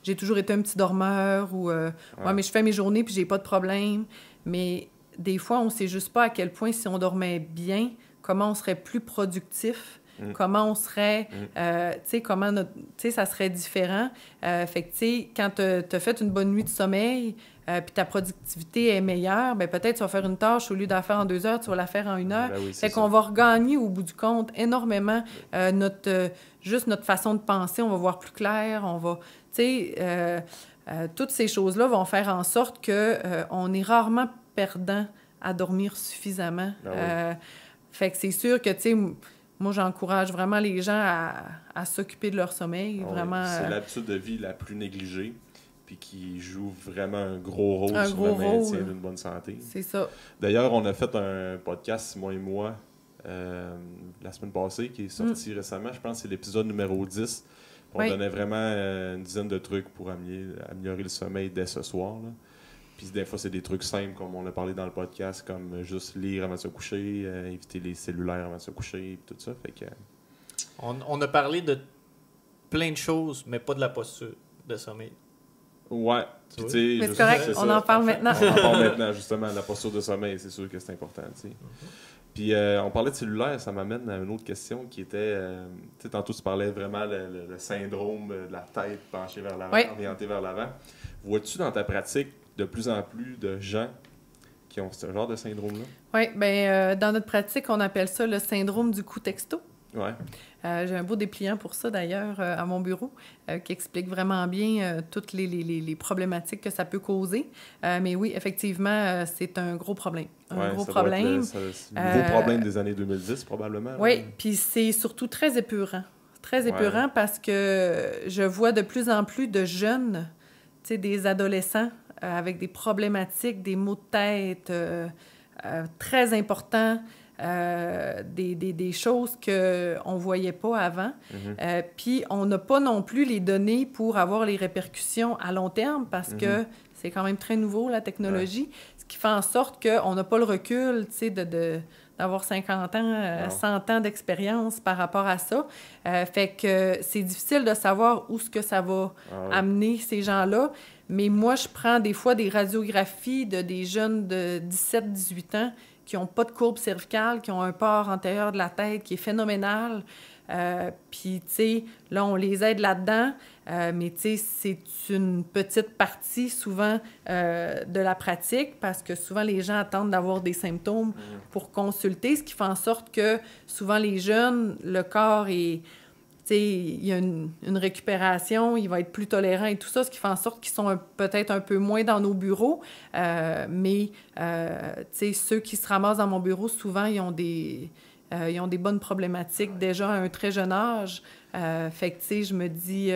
j'ai toujours été un petit dormeur ou euh, mais je fais mes journées puis j'ai pas de problème. Mais des fois, on sait juste pas à quel point si on dormait bien, comment on serait plus productif. Mm. Comment on serait, mm. euh, tu sais, comment notre, ça serait différent. Euh, fait que, tu sais, quand tu as fait une bonne nuit de sommeil, euh, puis ta productivité est meilleure, ben peut-être tu vas faire une tâche au lieu d'en faire en deux heures, tu vas la faire en une heure. Ben fait qu'on va regagner au bout du compte énormément euh, notre juste notre façon de penser, on va voir plus clair, on va tu euh, euh, toutes ces choses-là vont faire en sorte que euh, on est rarement perdant à dormir suffisamment. Ben fait que c'est sûr que, tu sais, moi, j'encourage vraiment les gens à, s'occuper de leur sommeil. Ah vraiment. C'est l'habitude de vie la plus négligée, puis qui joue vraiment un gros rôle sur le maintien d'une bonne santé. C'est ça. D'ailleurs, on a fait un podcast, moi et moi, la semaine passée, qui est sorti mm. récemment. Je pense que c'est l'épisode numéro 10 on donnait vraiment euh, une dizaine de trucs pour améliorer, le sommeil dès ce soir. Puis des fois, c'est des trucs simples, comme on a parlé dans le podcast, comme euh, juste lire avant de se coucher, éviter euh, les cellulaires avant de se coucher, tout ça. Fait que... on, a parlé de plein de choses, mais pas de la posture de sommeil. Ouais. Mais c'est correct, on en parle maintenant. on en parle maintenant, justement. La posture de sommeil, c'est sûr que c'est important. Mhm. Puis euh, on parlait de cellulaire, ça m'amène à une autre question qui était, euh, tu sais, tantôt tu parlais vraiment le, syndrome euh, de la tête penchée vers l'avant, orientée vers l'avant. Vois-tu dans ta pratique de plus en plus de gens qui ont ce genre de syndrome-là? Oui, bien, dans notre pratique, on appelle ça le syndrome du coup texto. Euh, j'ai un beau dépliant pour ça, d'ailleurs, euh, à mon bureau, euh, qui explique vraiment bien toutes les, problématiques que ça peut causer. mais oui, effectivement, c'est un gros problème. Un gros problème. Un gros problème des années 2010, probablement. Oui, puis c'est surtout très épurant. Très épurant parce que je vois de plus en plus de jeunes, des adolescents, avec des problématiques, des maux de tête très importants. Euh, des, choses qu'on ne voyait pas avant. Mhm. Euh, puis on n'a pas non plus les données pour avoir les répercussions à long terme parce mhm. que c'est quand même très nouveau, la technologie, ce qui fait en sorte qu'on n'a pas le recul de, d'avoir 50 ans, 100 euh, ans d'expérience par rapport à ça. fait que c'est difficile de savoir où ce que ça va ah amener ces gens-là. Mais moi, je prends des fois des radiographies de des jeunes de 17-18 ans qui n'ont pas de courbe cervicale, qui ont un port antérieur de la tête qui est phénoménal. Euh, puis, tu sais, là, on les aide là-dedans, euh, mais tu sais, c'est une petite partie souvent euh, de la pratique parce que souvent les gens attendent d'avoir des symptômes mm. pour consulter, ce qui fait en sorte que souvent les jeunes, le corps est il y a une, récupération, il va être plus tolérant et tout ça, ce qui fait en sorte qu'ils sont peut-être un peu moins dans nos bureaux. Euh, mais euh, ceux qui se ramassent dans mon bureau, souvent, ils ont des, euh, ils ont des bonnes problématiques déjà à un très jeune âge. Euh, fait que, je me dis,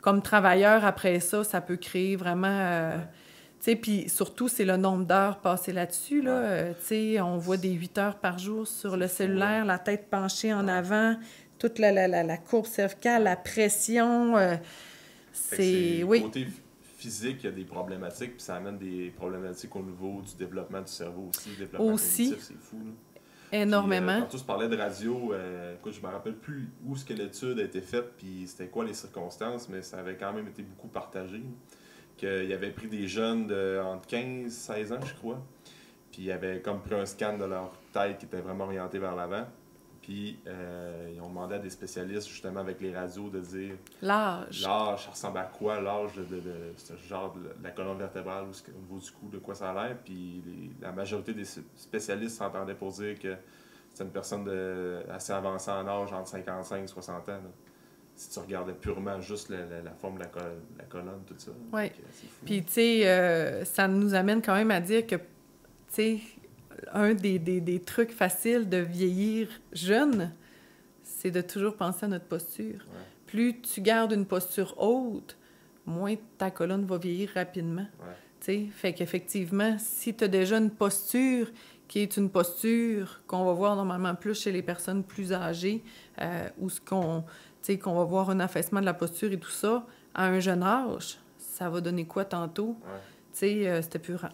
comme travailleur, après ça, ça peut créer vraiment puis surtout, c'est le nombre d'heures passées là-dessus. Là. on voit des 8 heures par jour sur le cellulaire, la tête penchée en avant toute la, la, la, la courbe cervicale, la pression. Euh, c'est. Oui. Côté physique, il y a des problématiques, puis ça amène des problématiques au niveau du développement du cerveau aussi. développement aussi. c'est fou. Là. Énormément. Quand euh, parlait de radio, euh, écoute, je me rappelle plus où ce que l'étude a été faite, puis c'était quoi les circonstances, mais ça avait quand même été beaucoup partagé. Qu'il avait pris des jeunes de entre 15 16 ans, je crois, puis il avait comme pris un scan de leur tête qui était vraiment orienté vers l'avant. Puis euh, ils ont demandé à des spécialistes, justement, avec les radios, de dire. L'âge. L'âge, ça ressemble à quoi l'âge de, ce genre de, la colonne vertébrale au niveau du cou, de quoi ça a l'air. Puis la majorité des spécialistes s'entendaient pour dire que c'est une personne de, assez avancée en âge, entre 55 et 60 ans. Si tu regardais purement juste la, forme de la, colonne, tout ça. Oui. Puis, tu sais, euh, ça nous amène quand même à dire que, tu sais, un des, trucs faciles de vieillir jeune, c'est de toujours penser à notre posture. Plus tu gardes une posture haute, moins ta colonne va vieillir rapidement. Fait qu'effectivement, si tu as déjà une posture qui est une posture qu'on va voir normalement plus chez les personnes plus âgées, euh, ou ce qu'on qu'on va voir un affaissement de la posture et tout ça, à un jeune âge, ça va donner quoi tantôt? Tu euh, c'était purant.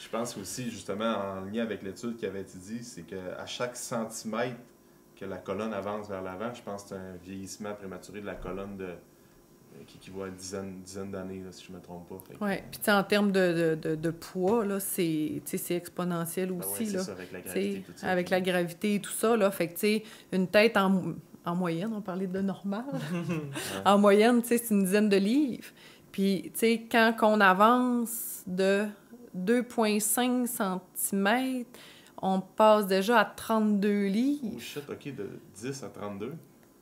Je pense aussi, justement, en lien avec l'étude qui avait été dit, c'est qu'à chaque centimètre que la colonne avance vers l'avant, je pense que c'est un vieillissement prématuré de la colonne de, euh, qui équivaut à une dizaine, d'années, si je ne me trompe pas. Oui, puis en termes de, poids, c'est exponentiel ah aussi. avec la gravité, tout ça. et tout ça. Là, fait que, une tête en, en moyenne, on parlait de normal, en moyenne, c'est une dizaine de livres. Puis, tu sais, quand on avance de 2,5 cm, on passe déjà à 32 lits. Oh OK, de 10 à 32?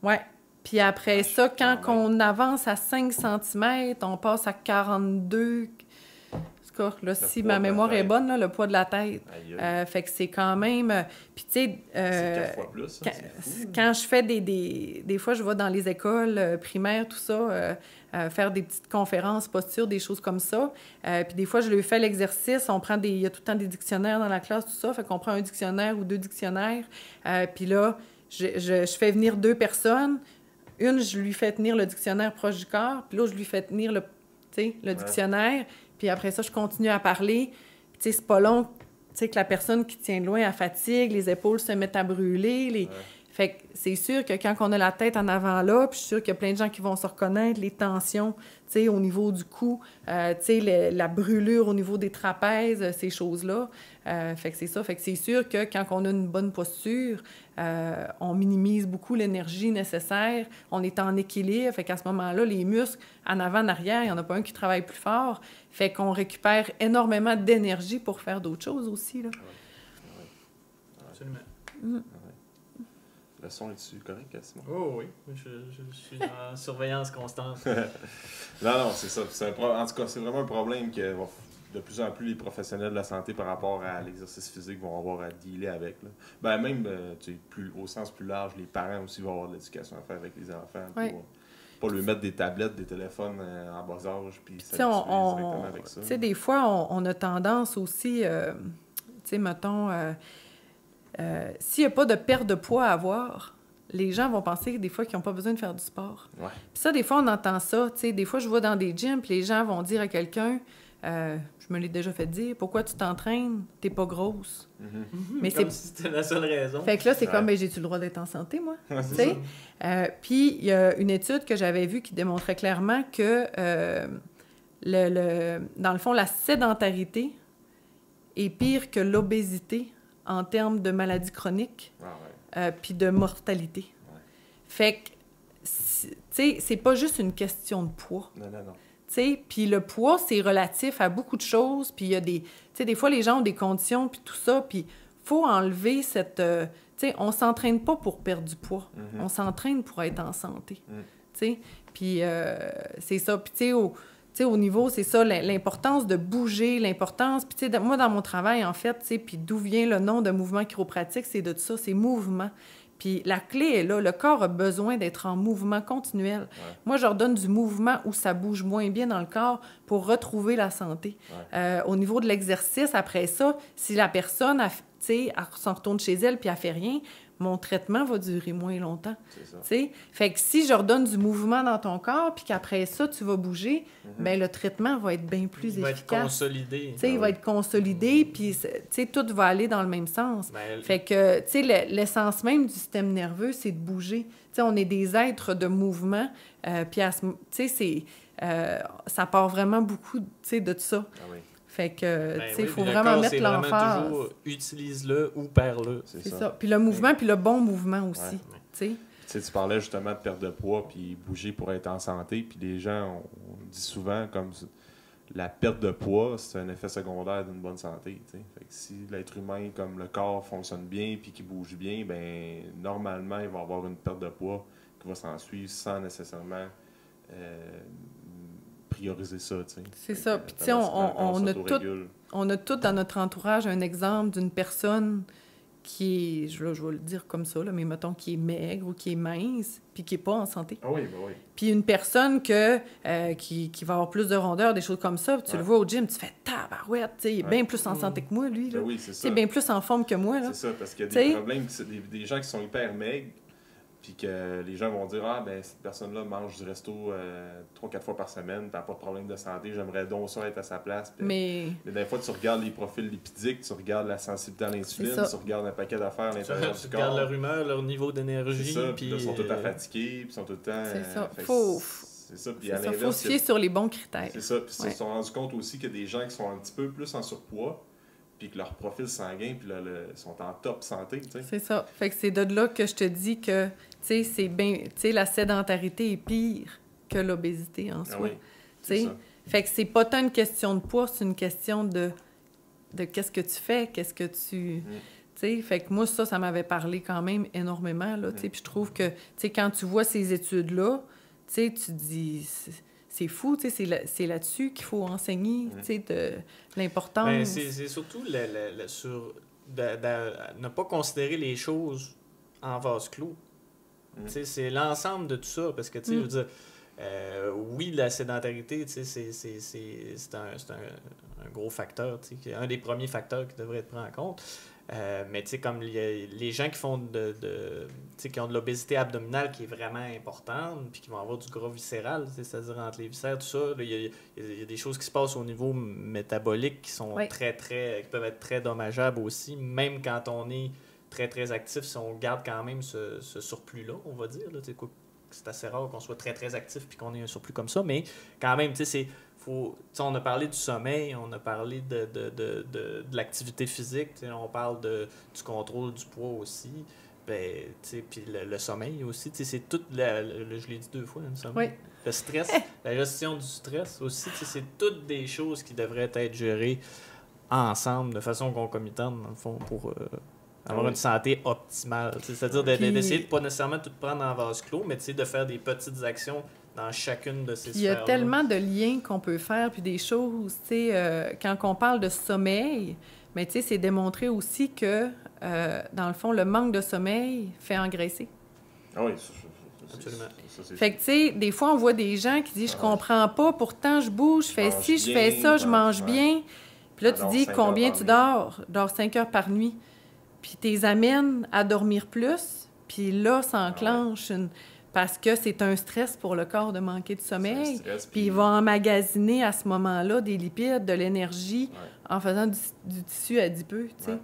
Ouais. Puis après ah, ça, quand, quand on avance à 5 cm, on passe à 42 si ma mémoire est bonne, le poids de la tête. Euh, fait que c'est quand même. Euh, puis, tu sais. Euh, plus. Hein, quand, je fais des, des, fois, je vais dans les écoles primaires, tout ça, faire des petites conférences, postures, des choses comme ça. puis, des fois, je lui fais l'exercice. On prend des. Il y a tout le temps des dictionnaires dans la classe, tout ça. Fait qu'on prend un dictionnaire ou deux dictionnaires. puis là, je, fais venir deux personnes. Une, je lui fais tenir le dictionnaire proche du corps. Puis l'autre, je lui fais tenir le le dictionnaire. Puis après ça, je continue à parler. Tu sais, c'est pas long que la personne qui tient loin, a fatigue, les épaules se mettent à brûler. Fait que c'est sûr que quand on a la tête en avant là, puis je suis sûr qu'il y a plein de gens qui vont se reconnaître, les tensions, tu sais, au niveau du cou, euh, tu sais, la brûlure au niveau des trapèzes, ces choses-là, euh, fait que c'est ça. Fait que c'est sûr que quand on a une bonne posture, euh, on minimise beaucoup l'énergie nécessaire, on est en équilibre. Fait qu'à ce moment-là, les muscles, en avant, en arrière, il n'y en a pas un qui travaille plus fort. Fait qu'on récupère énormément d'énergie pour faire d'autres choses aussi. Là. Ah ah Absolument. Mm. Ah Le son est-tu correct, Simon? Oh oui, je, suis en surveillance constante. non, non, c'est ça. en tout cas, c'est vraiment un problème de plus en plus les professionnels de la santé par rapport à l'exercice physique vont avoir à dealer avec. Ben, même euh, plus, au sens plus large, les parents aussi vont avoir de l'éducation à faire avec les enfants. Pour, euh, pas lui mettre des tablettes, des téléphones euh, en bas âge, puis ça des fois, on, a tendance aussi, tu mettons, s'il n'y a pas de perte de poids à avoir, les gens vont penser des fois qu'ils n'ont pas besoin de faire du sport. Puis ça, des fois, on entend ça. Tu des fois, je vois dans des gyms, les gens vont dire à quelqu'un je me l'ai déjà fait dire, pourquoi tu t'entraînes? T'es pas grosse. Mm-hmm. Mais c'est si c'était la seule raison. Fait que là, c'est comme, ben, j'ai-tu le droit d'être en santé, moi? Euh, puis, il y a une étude que j'avais vue qui démontrait clairement que, euh, le, dans le fond, la sédentarité est pire que l'obésité en termes de maladies chroniques ah, euh, puis de mortalité. Fait que, tu sais, c'est pas juste une question de poids. Non, non, non puis le poids, c'est relatif à beaucoup de choses. Puis il y a des... Tu sais, des fois, les gens ont des conditions, puis tout ça. Puis faut enlever cette... Euh, tu sais, on s'entraîne pas pour perdre du poids. Mhm. On s'entraîne pour être en santé. Mhm. Tu sais, puis euh, c'est ça. Puis tu sais, au, au, niveau, c'est ça, l'importance de bouger, l'importance... Puis tu sais, moi, dans mon travail, en fait, tu sais, puis d'où vient le nom de mouvement chiropratique, c'est de ça, c'est mouvement. Puis la clé est là. Le corps a besoin d'être en mouvement continuel. Moi, je leur donne du mouvement où ça bouge moins bien dans le corps pour retrouver la santé. Euh, au niveau de l'exercice, après ça, si la personne, tu sais, s'en retourne chez elle puis elle fait rien, mon traitement va durer moins longtemps. C'est Fait que si je redonne du mouvement dans ton corps, puis qu'après ça, tu vas bouger, mais mm-hmm. ben, le traitement va être bien plus il Va être consolidé. il va être consolidé, mm-hmm. puis tout va aller dans le même sens. Ben, fait que, tu sais, l'essence même du système nerveux, c'est de bouger. sais, on est des êtres de mouvement, euh, puis euh, ça part vraiment beaucoup de ça. Ah fait que, ben tu sais, il faut vraiment mettre l'enfant Utilise-le ou perds-le. C'est ça. Puis le mouvement, puis le bon mouvement aussi. Tu sais, tu parlais justement de perte de poids, puis bouger pour être en santé. Puis les gens, on, dit souvent comme la perte de poids, c'est un effet secondaire d'une bonne santé. Fait que si l'être humain, comme le corps, fonctionne bien puis qu'il bouge bien, ben normalement, il va avoir une perte de poids qui va s'en suivre sans nécessairement euh, c'est ça. Puis, tu sais, on, a tout, dans notre entourage un exemple d'une personne qui est, je, vais le dire comme ça, là, mais mettons, qui est maigre ou qui est mince, puis qui n'est pas en santé. Ah oui, bah oui. Puis une personne que, euh, qui, va avoir plus de rondeur, des choses comme ça, tu le vois au gym, tu fais tabarouette, tu il est bien plus en mm. santé que moi, lui. Ben oui, c'est ça. Il est bien plus en forme que moi. C'est ça, parce qu'il y a des problèmes, des gens qui sont hyper maigres, puis que les gens vont dire Ah, ben cette personne-là mange du resto euh, trois, quatre fois par semaine, t'as pas de problème de santé, j'aimerais donc ça être à sa place. mais... des fois, tu regardes les profils lipidiques, tu regardes la sensibilité à l'insuline, tu regardes un paquet d'affaires à l'intérieur du corps. Tu regardes leur humeur, leur niveau d'énergie. puis ils sont tout le euh, fatigués, puis ils sont tout le temps. C'est ça. faux. C'est ça. faut se fier sur les bons critères. C'est ça. Puis ils se sont rendus compte aussi que des gens qui sont un petit peu plus en surpoids, puis que leur profil sanguin, puis là, le, sont en top santé. C'est ça. Fait que c'est de là que je te dis que tu sais, la sédentarité est pire que l'obésité en ah soi. fait que c'est pas tant une question de poids, c'est une question de, de qu'est-ce que tu fais, qu'est-ce que tu... Mm. fait que moi, ça, ça m'avait parlé quand même énormément, là, mm. je trouve que, quand tu vois ces études-là, tu tu dis... C'est fou, c'est là-dessus qu'il faut enseigner, mm. de ben, l'importance. c'est surtout de, ne pas considérer les choses en vase clos. Mm. C'est l'ensemble de tout ça, parce que, tu mm. veux dire, euh, oui, la sédentarité, c'est un, un, gros facteur, un des premiers facteurs qui devrait être pris en compte. Euh, mais tu sais, comme les gens qui font de, de qui ont de l'obésité abdominale qui est vraiment importante, puis qui vont avoir du gras viscéral, c'est-à-dire entre les viscères, tout ça, il y, a des choses qui se passent au niveau métabolique qui sont très, très, qui peuvent être très dommageables aussi, même quand on est très, très actif si on garde quand même ce, surplus-là, on va dire. c'est assez rare qu'on soit très très actif puis qu'on ait un surplus comme ça, mais quand même, tu sais, faut, on a parlé du sommeil, on a parlé de, l'activité physique, on parle de, du contrôle du poids aussi, ben, puis le, sommeil aussi, c'est tout, le, je l'ai dit deux fois, hein, le stress, la gestion du stress aussi, c'est toutes des choses qui devraient être gérées ensemble de façon concomitante, dans le fond, pour... Euh, avoir une santé optimale. C'est-à-dire d'essayer de pas nécessairement tout prendre en vase clos, mais de faire des petites actions dans chacune de ces Il y a tellement de liens qu'on peut faire, puis des choses, tu sais, euh, quand on parle de sommeil, mais tu c'est démontré aussi que, euh, dans le fond, le manque de sommeil fait engraisser. Ah oui, Absolument. fait que, tu sais, des fois, on voit des gens qui disent Je ah comprends pas, pourtant, je bouge, je fais ci, je fais ça, je mange bien. Puis là, ah tu dis combien tu dors? dors 5 heures par nuit puis tu amènes à dormir plus, puis là, ça ah enclenche Parce que c'est un stress pour le corps de manquer de sommeil. Puis il va emmagasiner à ce moment-là des lipides, de l'énergie, en faisant du, tissu adipeux. Tu sais.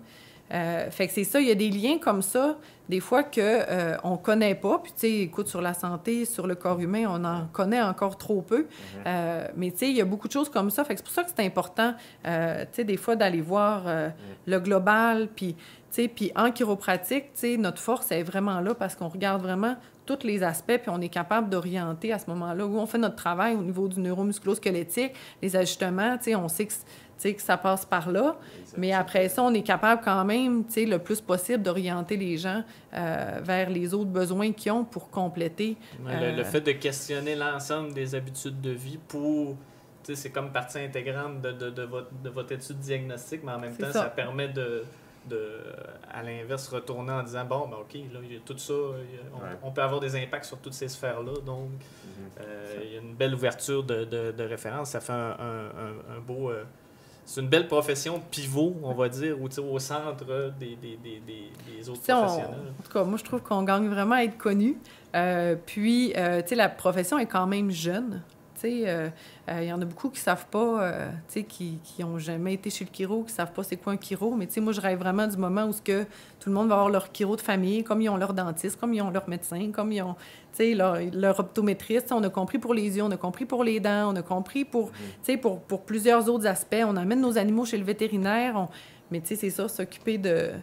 Euh, fait que c'est ça, il y a des liens comme ça, des fois qu'on euh, on ne connaît pas. Puis, tu sais, écoute, sur la santé, sur le corps humain, on en connaît encore trop peu. Mhm. Euh, mais, tu sais, il y a beaucoup de choses comme ça. Fait que c'est pour ça que c'est important, tu sais, des fois d'aller voir mhm. le global. Puis, tu sais, puis en chiropratique, tu sais, notre force est vraiment là parce qu'on regarde vraiment tous les aspects, puis on est capable d'orienter à ce moment-là où on fait notre travail au niveau du neuromusculosquelettique les ajustements, tu sais, on sait que tu sais, que ça passe par là. Mais après ça, on est capable quand même, tu sais, le plus possible, d'orienter les gens euh, vers les autres besoins qu'ils ont pour compléter. Le, euh, fait de questionner l'ensemble des habitudes de vie pour... tu sais, C'est comme partie intégrante de, de, votre, de, votre, étude diagnostique, mais en même temps, ça. permet de, de, à l'inverse, retourner en disant bon, ben OK, là, il y a tout ça, on, peut avoir des impacts sur toutes ces sphères-là. Donc, mm-hmm. euh, il y a une belle ouverture de, de, de référence. Ça fait un, un, un, beau c'est une belle profession pivot, on va dire, ou au centre des, des, autres professionnels. en tout cas, moi, je trouve qu'on gagne vraiment à être connu. Euh, puis, euh, tu sais, la profession est quand même jeune. Tu sais, euh, il y en a beaucoup qui ne savent pas, tu sais, qui n'ont jamais été chez le chiro, qui ne savent pas c'est quoi un chiro. Mais tu sais, moi, je rêve vraiment du moment où que tout le monde va avoir leur chiro de famille, comme ils ont leur dentiste, comme ils ont leur médecin, comme ils ont leur, leur on a compris pour les yeux, on a compris pour les dents, on a compris pour, mm. pour, pour plusieurs autres aspects. On amène nos animaux chez le vétérinaire, on... mais c'est ça, s'occuper euh,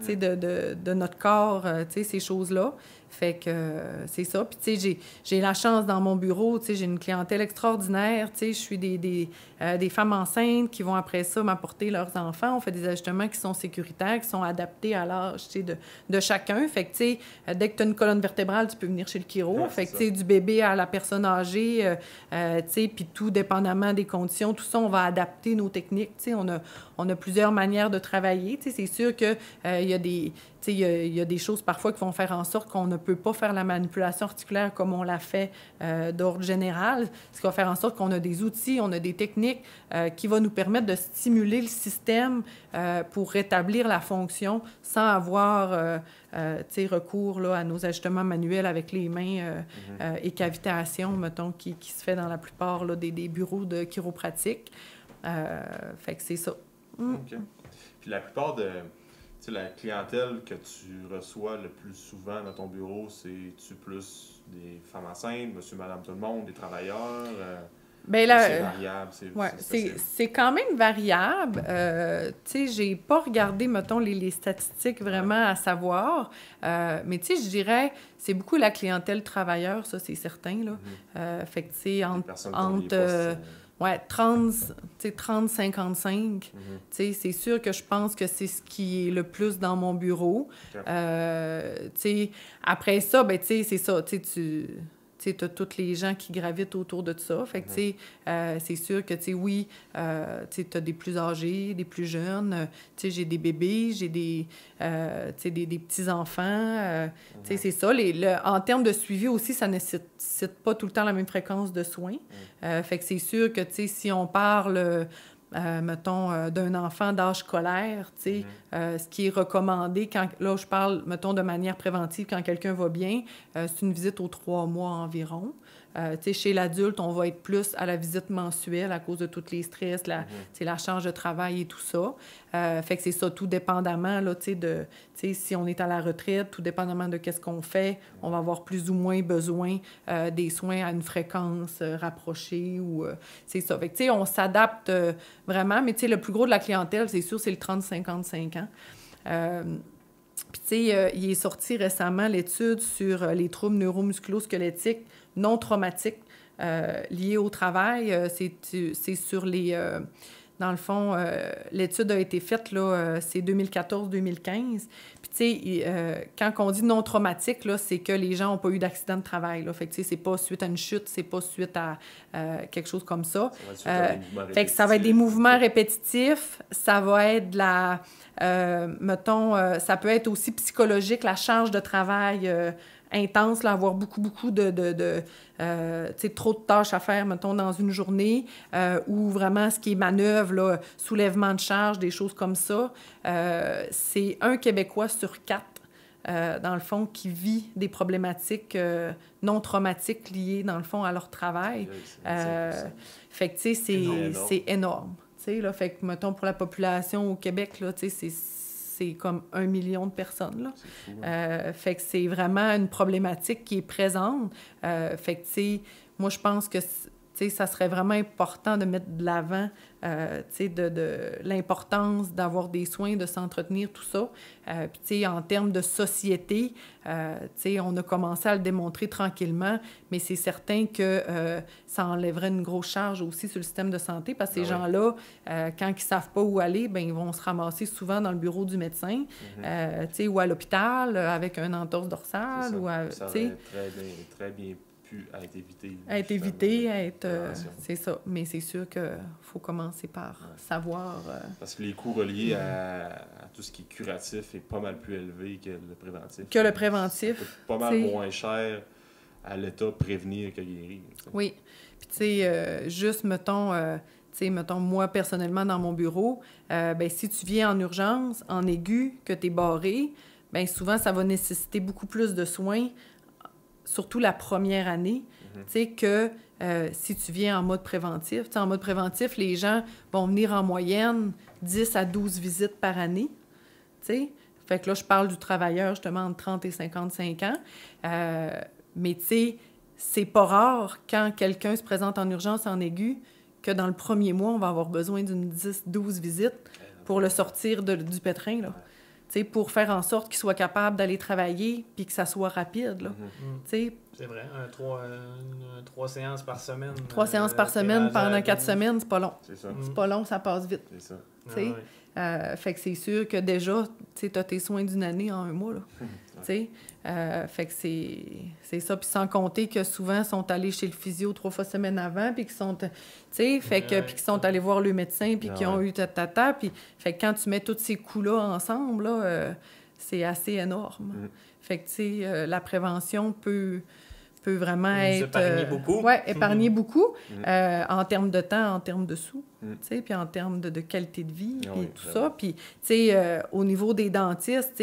mm. de, de, de, notre corps, euh, ces choses-là. Fait que c'est ça. Puis, tu sais, j'ai la chance dans mon bureau, tu sais, j'ai une clientèle extraordinaire. Tu sais, je suis euh, des, femmes enceintes qui vont après ça m'apporter leurs enfants. On fait des ajustements qui sont sécuritaires, qui sont adaptés à l'âge, tu sais, de, chacun. Fait que, tu sais, euh, dès que tu as une colonne vertébrale, tu peux venir chez le chiro. Ah, fait que, tu sais, du bébé à la personne âgée, euh, tu sais, puis tout dépendamment des conditions, tout ça, on va adapter nos techniques. Tu sais, on a, on a plusieurs manières de travailler. Tu sais, c'est sûr qu'il il y a des il y, a des choses parfois qui vont faire en sorte qu'on ne peut pas faire la manipulation articulaire comme on l'a fait euh, d'ordre général, ce qui va faire en sorte qu'on a des outils, on a des techniques euh, qui vont nous permettre de stimuler le système euh, pour rétablir la fonction sans avoir recours là, à nos ajustements manuels avec les mains mhm. et cavitation, mettons, qui, se fait dans la plupart là, des, bureaux de chiropratique. fait que c'est ça. Mm. Puis la plupart de la clientèle que tu reçois le plus souvent dans ton bureau, c'est-tu plus des femmes enceintes, monsieur, madame, tout le monde, des travailleurs? Euh, ben c'est euh, variable. C'est quand même variable. Euh, tu sais, j'ai pas regardé, mettons, les, statistiques vraiment à savoir. Euh, mais tu sais, je dirais, c'est beaucoup la clientèle travailleur, ça, c'est certain. Là. Mm entre Ouais, 30, 30 55. C'est sûr que je pense que c'est ce qui est le plus dans mon bureau. Euh, après ça, ben, c'est ça. Tu tu as tous les gens qui gravitent autour de ça. Fait que, euh, c'est sûr que, tu sais, oui, euh, tu as des plus âgés, des plus jeunes. Euh, tu sais, j'ai des bébés, j'ai des, des petits-enfants. Tu sais, c'est ça. en termes de suivi aussi, ça ne nécessite pas tout le temps la même fréquence de soins. fait que c'est sûr que, tu sais, si on parle euh, mettons, euh, d'un enfant d'âge scolaire, tu mhm. euh, ce qui est recommandé quand, là, je parle, mettons, de manière préventive quand quelqu'un va bien, c'est une visite aux trois mois environ. Euh, chez l'adulte, on va être plus à la visite mensuelle à cause de tous les stress, la, mhm. la charge de travail et tout ça. Euh, fait que c'est ça, tout dépendamment, là, de, si on est à la retraite, tout dépendamment de qu'est-ce qu'on fait, on va avoir plus ou moins besoin euh, des soins à une fréquence rapprochée ou, c'est ça. on s'adapte vraiment, mais, le plus gros de la clientèle, c'est sûr, c'est le 30-55 ans. Hein. il est sorti récemment l'étude sur les troubles neuromusculosquelettiques non traumatique euh, au travail. Euh, c'est sur les... Euh, dans le fond, euh, l'étude a été faite, là, c'est 2014-2015. Puis, tu sais, quand on dit non traumatique, là, c'est que les gens n'ont pas eu d'accident de travail. Là. Fait que, tu sais, c'est pas suite à une chute, c'est pas suite à quelque chose comme ça. Ça fait que ça va être des mouvements répétitifs, ça va être de la... mettons, ça peut être aussi psychologique, la charge de travail intense, là, avoir beaucoup, beaucoup de, de, de euh, trop de tâches à faire, mettons, dans une journée, euh, ou vraiment ce qui est manœuvre, là, soulèvement de charge, des choses comme ça, euh, c'est un Québécois sur quatre dans le fond, qui vit des problématiques non traumatiques liées, dans le fond, à leur travail. Euh, fait que, tu sais, c'est énorme. énorme. Tu sais, là, fait que, mettons, pour la population au Québec, là, tu sais, c'est c'est comme un million de personnes. Là. Hein. Euh, fait que c'est vraiment une problématique qui est présente. Euh, fait que, tu sais, moi, je pense que ça serait vraiment important de mettre de l'avant euh, de, l'importance d'avoir des soins, de s'entretenir, tout ça. Euh, Puis en termes de société, euh, on a commencé à le démontrer tranquillement, mais c'est certain que euh, ça enlèverait une grosse charge aussi sur le système de santé parce que ces ah gens-là, euh, quand ils ne savent pas où aller, ben, ils vont se ramasser souvent dans le bureau du médecin mhm. ou à l'hôpital avec un entorse dorsale. Ça. Ou très bien, très bien à être évité. À être évité, être. Euh, c'est ça. Mais c'est sûr qu'il faut commencer par savoir. Euh, Parce que les coûts reliés mm. à, tout ce qui est curatif est pas mal plus élevé que le préventif. Que le préventif. pas mal moins cher à l'État prévenir que guérir. Oui. Puis, tu sais, euh, juste, mettons. sais mettons, moi, personnellement, dans mon bureau, ben, si tu viens en urgence, en aigu, que tu es barré, ben souvent, ça va nécessiter beaucoup plus de soins surtout la première année, mhm. tu sais, que euh, si tu viens en mode préventif. Tu sais, en mode préventif, les gens vont venir en moyenne 10 à 12 visites par année, tu sais. Fait que là, je parle du travailleur, justement, entre 30 et 55 ans. Euh, mais tu sais, c'est pas rare quand quelqu'un se présente en urgence en aiguë que dans le premier mois, on va avoir besoin d'une 10-12 visites pour le sortir du pétrin, là pour faire en sorte qu'ils soient capables d'aller travailler puis que ça soit rapide. Là. Mhm. Mm. C'est vrai, trois, séances par semaine. Trois euh, séances par semaine pendant quatre semaines, c'est pas long. C'est mm. pas long, ça passe vite. C'est ça. Ah euh, fait que c'est sûr que déjà, tu as tes soins d'une année en un mois. Hum, euh, fait que c'est ça. Puis sans compter que souvent, sont allés chez le physio trois fois semaine avant, puis qu'ils sont, fait que, puis qui sont allés voir le médecin, puis qu'ils ah ont eu ta Ta, ta, puis fait quand tu mets tous ces coups-là ensemble, euh, c'est assez énorme. Hum. Fait que, tu sais, la prévention peut peut vraiment être... Épargner euh, beaucoup. Ouais, épargner beaucoup mm. euh, en termes de temps, en termes de sous, mm. puis en termes de, qualité de vie, et ah tout ben ça. Puis, tu sais, euh, au niveau des dentistes,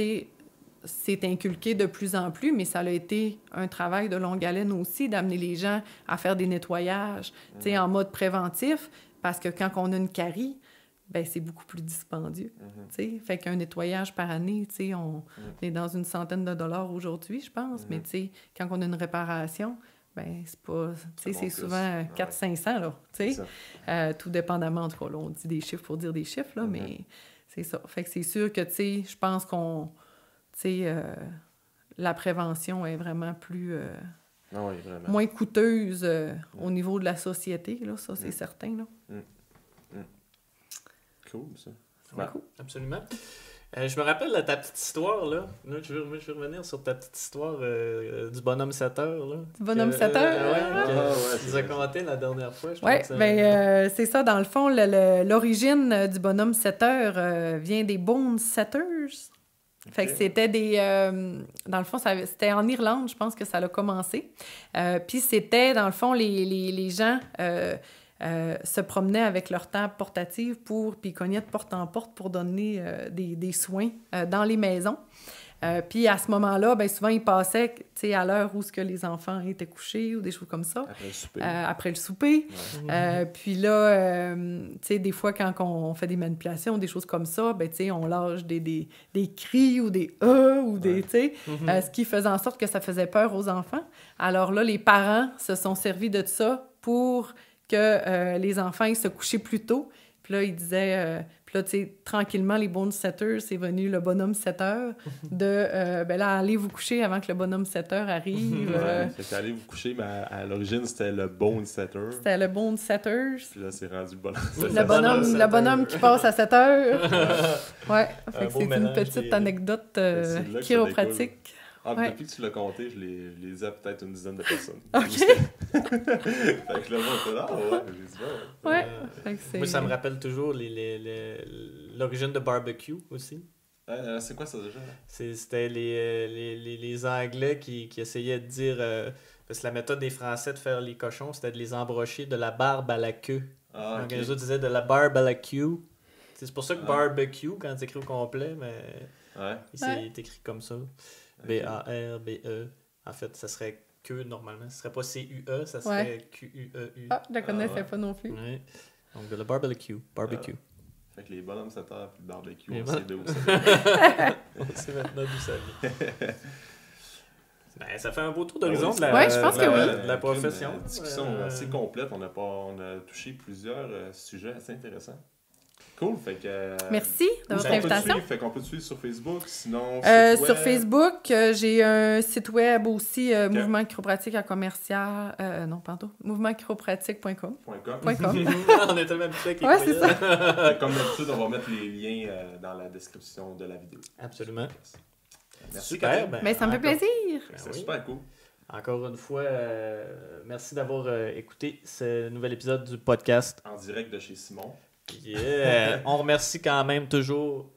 c'est inculqué de plus en plus, mais ça a été un travail de longue haleine aussi d'amener les gens à faire des nettoyages, sais mm. en mode préventif, parce que quand on a une carie, ben c'est beaucoup plus dispendieux. Mhm. tu sais. Fait qu'un nettoyage par année, on, mhm. est dans une centaine de dollars aujourd'hui, je pense, mais mhm. quand on a une réparation, ben c'est pas... C'est souvent 400-500, là, euh, tout dépendamment, de tout là, on dit des chiffres pour dire des chiffres, là, mais c'est ça. Fait que c'est sûr que, tu sais, je pense qu'on... Euh, la prévention est vraiment plus... Euh, ah vraiment. moins coûteuse euh, au niveau de la société, là, ça, c'est certain, là cool, Absolument. Euh, je me rappelle ta petite histoire, là. je, veux, revenir sur ta petite histoire euh, euh, du bonhomme 7 heures, Du bonhomme 7 heures? Ah, tu que tu as commenté la dernière fois. Oui, ben, c'est ça, dans le fond, l'origine du bonhomme 7 heures vient des Bone Setters. Okay. Fait que c'était des... dans le fond, c'était en Irlande, je pense que ça a commencé. Puis c'était, dans le fond, les, les, les gens euh, se promenaient avec leur table portative pour, puis cognaient de porte en porte pour donner euh, des, soins euh, dans les maisons. puis à ce moment-là, ben souvent, ils passaient à l'heure où que les enfants étaient couchés ou des choses comme ça. Après le souper. après le souper. Mmh. puis là, des fois, quand on fait des manipulations, des choses comme ça, ben, on lâche des, des, des, cris ou des « euh » ou des... tu sais mmh. ce qui faisait en sorte que ça faisait peur aux enfants. Alors là, les parents se sont servis de ça pour euh, les enfants se couchaient plus tôt. Puis là, il disait, euh, puis là, tu sais, tranquillement, les bonnes 7 c'est venu le bonhomme 7 heures, de, euh, ben là, allez vous coucher avant que le bonhomme 7 heures arrive. c'est vous coucher, mais à, l'origine, c'était le bon 7 heures. C'était le bon 7 heures. Puis là, c'est rendu le bonhomme. Le bonhomme, le bonhomme qui passe à 7 heures. ouais, fait que c'est une petite anecdote ben, chiropratique. Ah, Depuis que tu l'as compté, je l'ai, peut-être une dizaine de personnes. OK. fait que là, on était là, ouais, j'ai ouais. Euh, moi, ça me rappelle toujours l'origine de barbecue aussi. Euh, c'est quoi ça déjà? c'était les, euh, Anglais qui, essayaient de dire. parce que la méthode des Français de faire les cochons, c'était de les embrocher de la barbe à la queue. Ah, Donc les autres disaient de la barbe à la queue. C'est pour ça que ah. barbecue, quand c'est écrit au complet, mais ouais. écrit comme ça. B-A-R-B-E. En fait, ça serait que normalement. Ce serait pas C-U-E, ça serait Q-U-E-U. E ah, je la connaissais ah, pas non plus. Ouais. Donc, le barbecue. Barbecue. Ah. Fait que les bonhommes s'attardent puis le barbecue, les on bon... sait d'où ça vient. on sait maintenant d'où ça vient. Ben, ça fait un beau tour d'horizon ah de, la, ouais, je profession. Une discussion euh, assez complète. On a, pas, on a touché plusieurs euh, sujets assez intéressants. Euh, merci de votre invitation. On fait qu'on peut te suivre sur Facebook, sinon. Euh, sur Facebook, euh, j'ai un site web aussi, euh, okay. Mouvement Chiropratique non, pardon, mouvementchiropratique.com. on est tellement habitués ouais, c'est ça. Comme d'habitude, on va mettre les liens dans la description de la vidéo. Absolument. Merci, super, ben, Mais ça me fait plaisir. Ben ben c'est super cool. Encore une fois, merci d'avoir écouté ce nouvel épisode du podcast. En direct de chez Simon. On remercie quand même toujours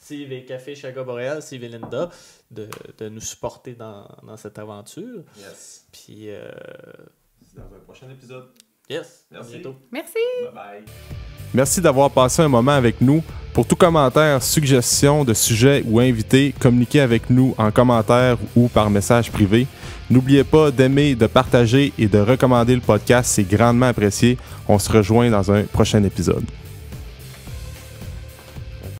Steve et Café Chaga Boreal, Steve et Linda, de, nous supporter dans, cette aventure. Yes. Puis. Euh, dans un prochain épisode. Yes. Merci. Merci. Bye bye. Merci d'avoir passé un moment avec nous. Pour tout commentaire, suggestion de sujet ou invité, communiquez avec nous en commentaire ou par message privé. N'oubliez pas d'aimer, de partager et de recommander le podcast, c'est grandement apprécié. On se rejoint dans un prochain épisode.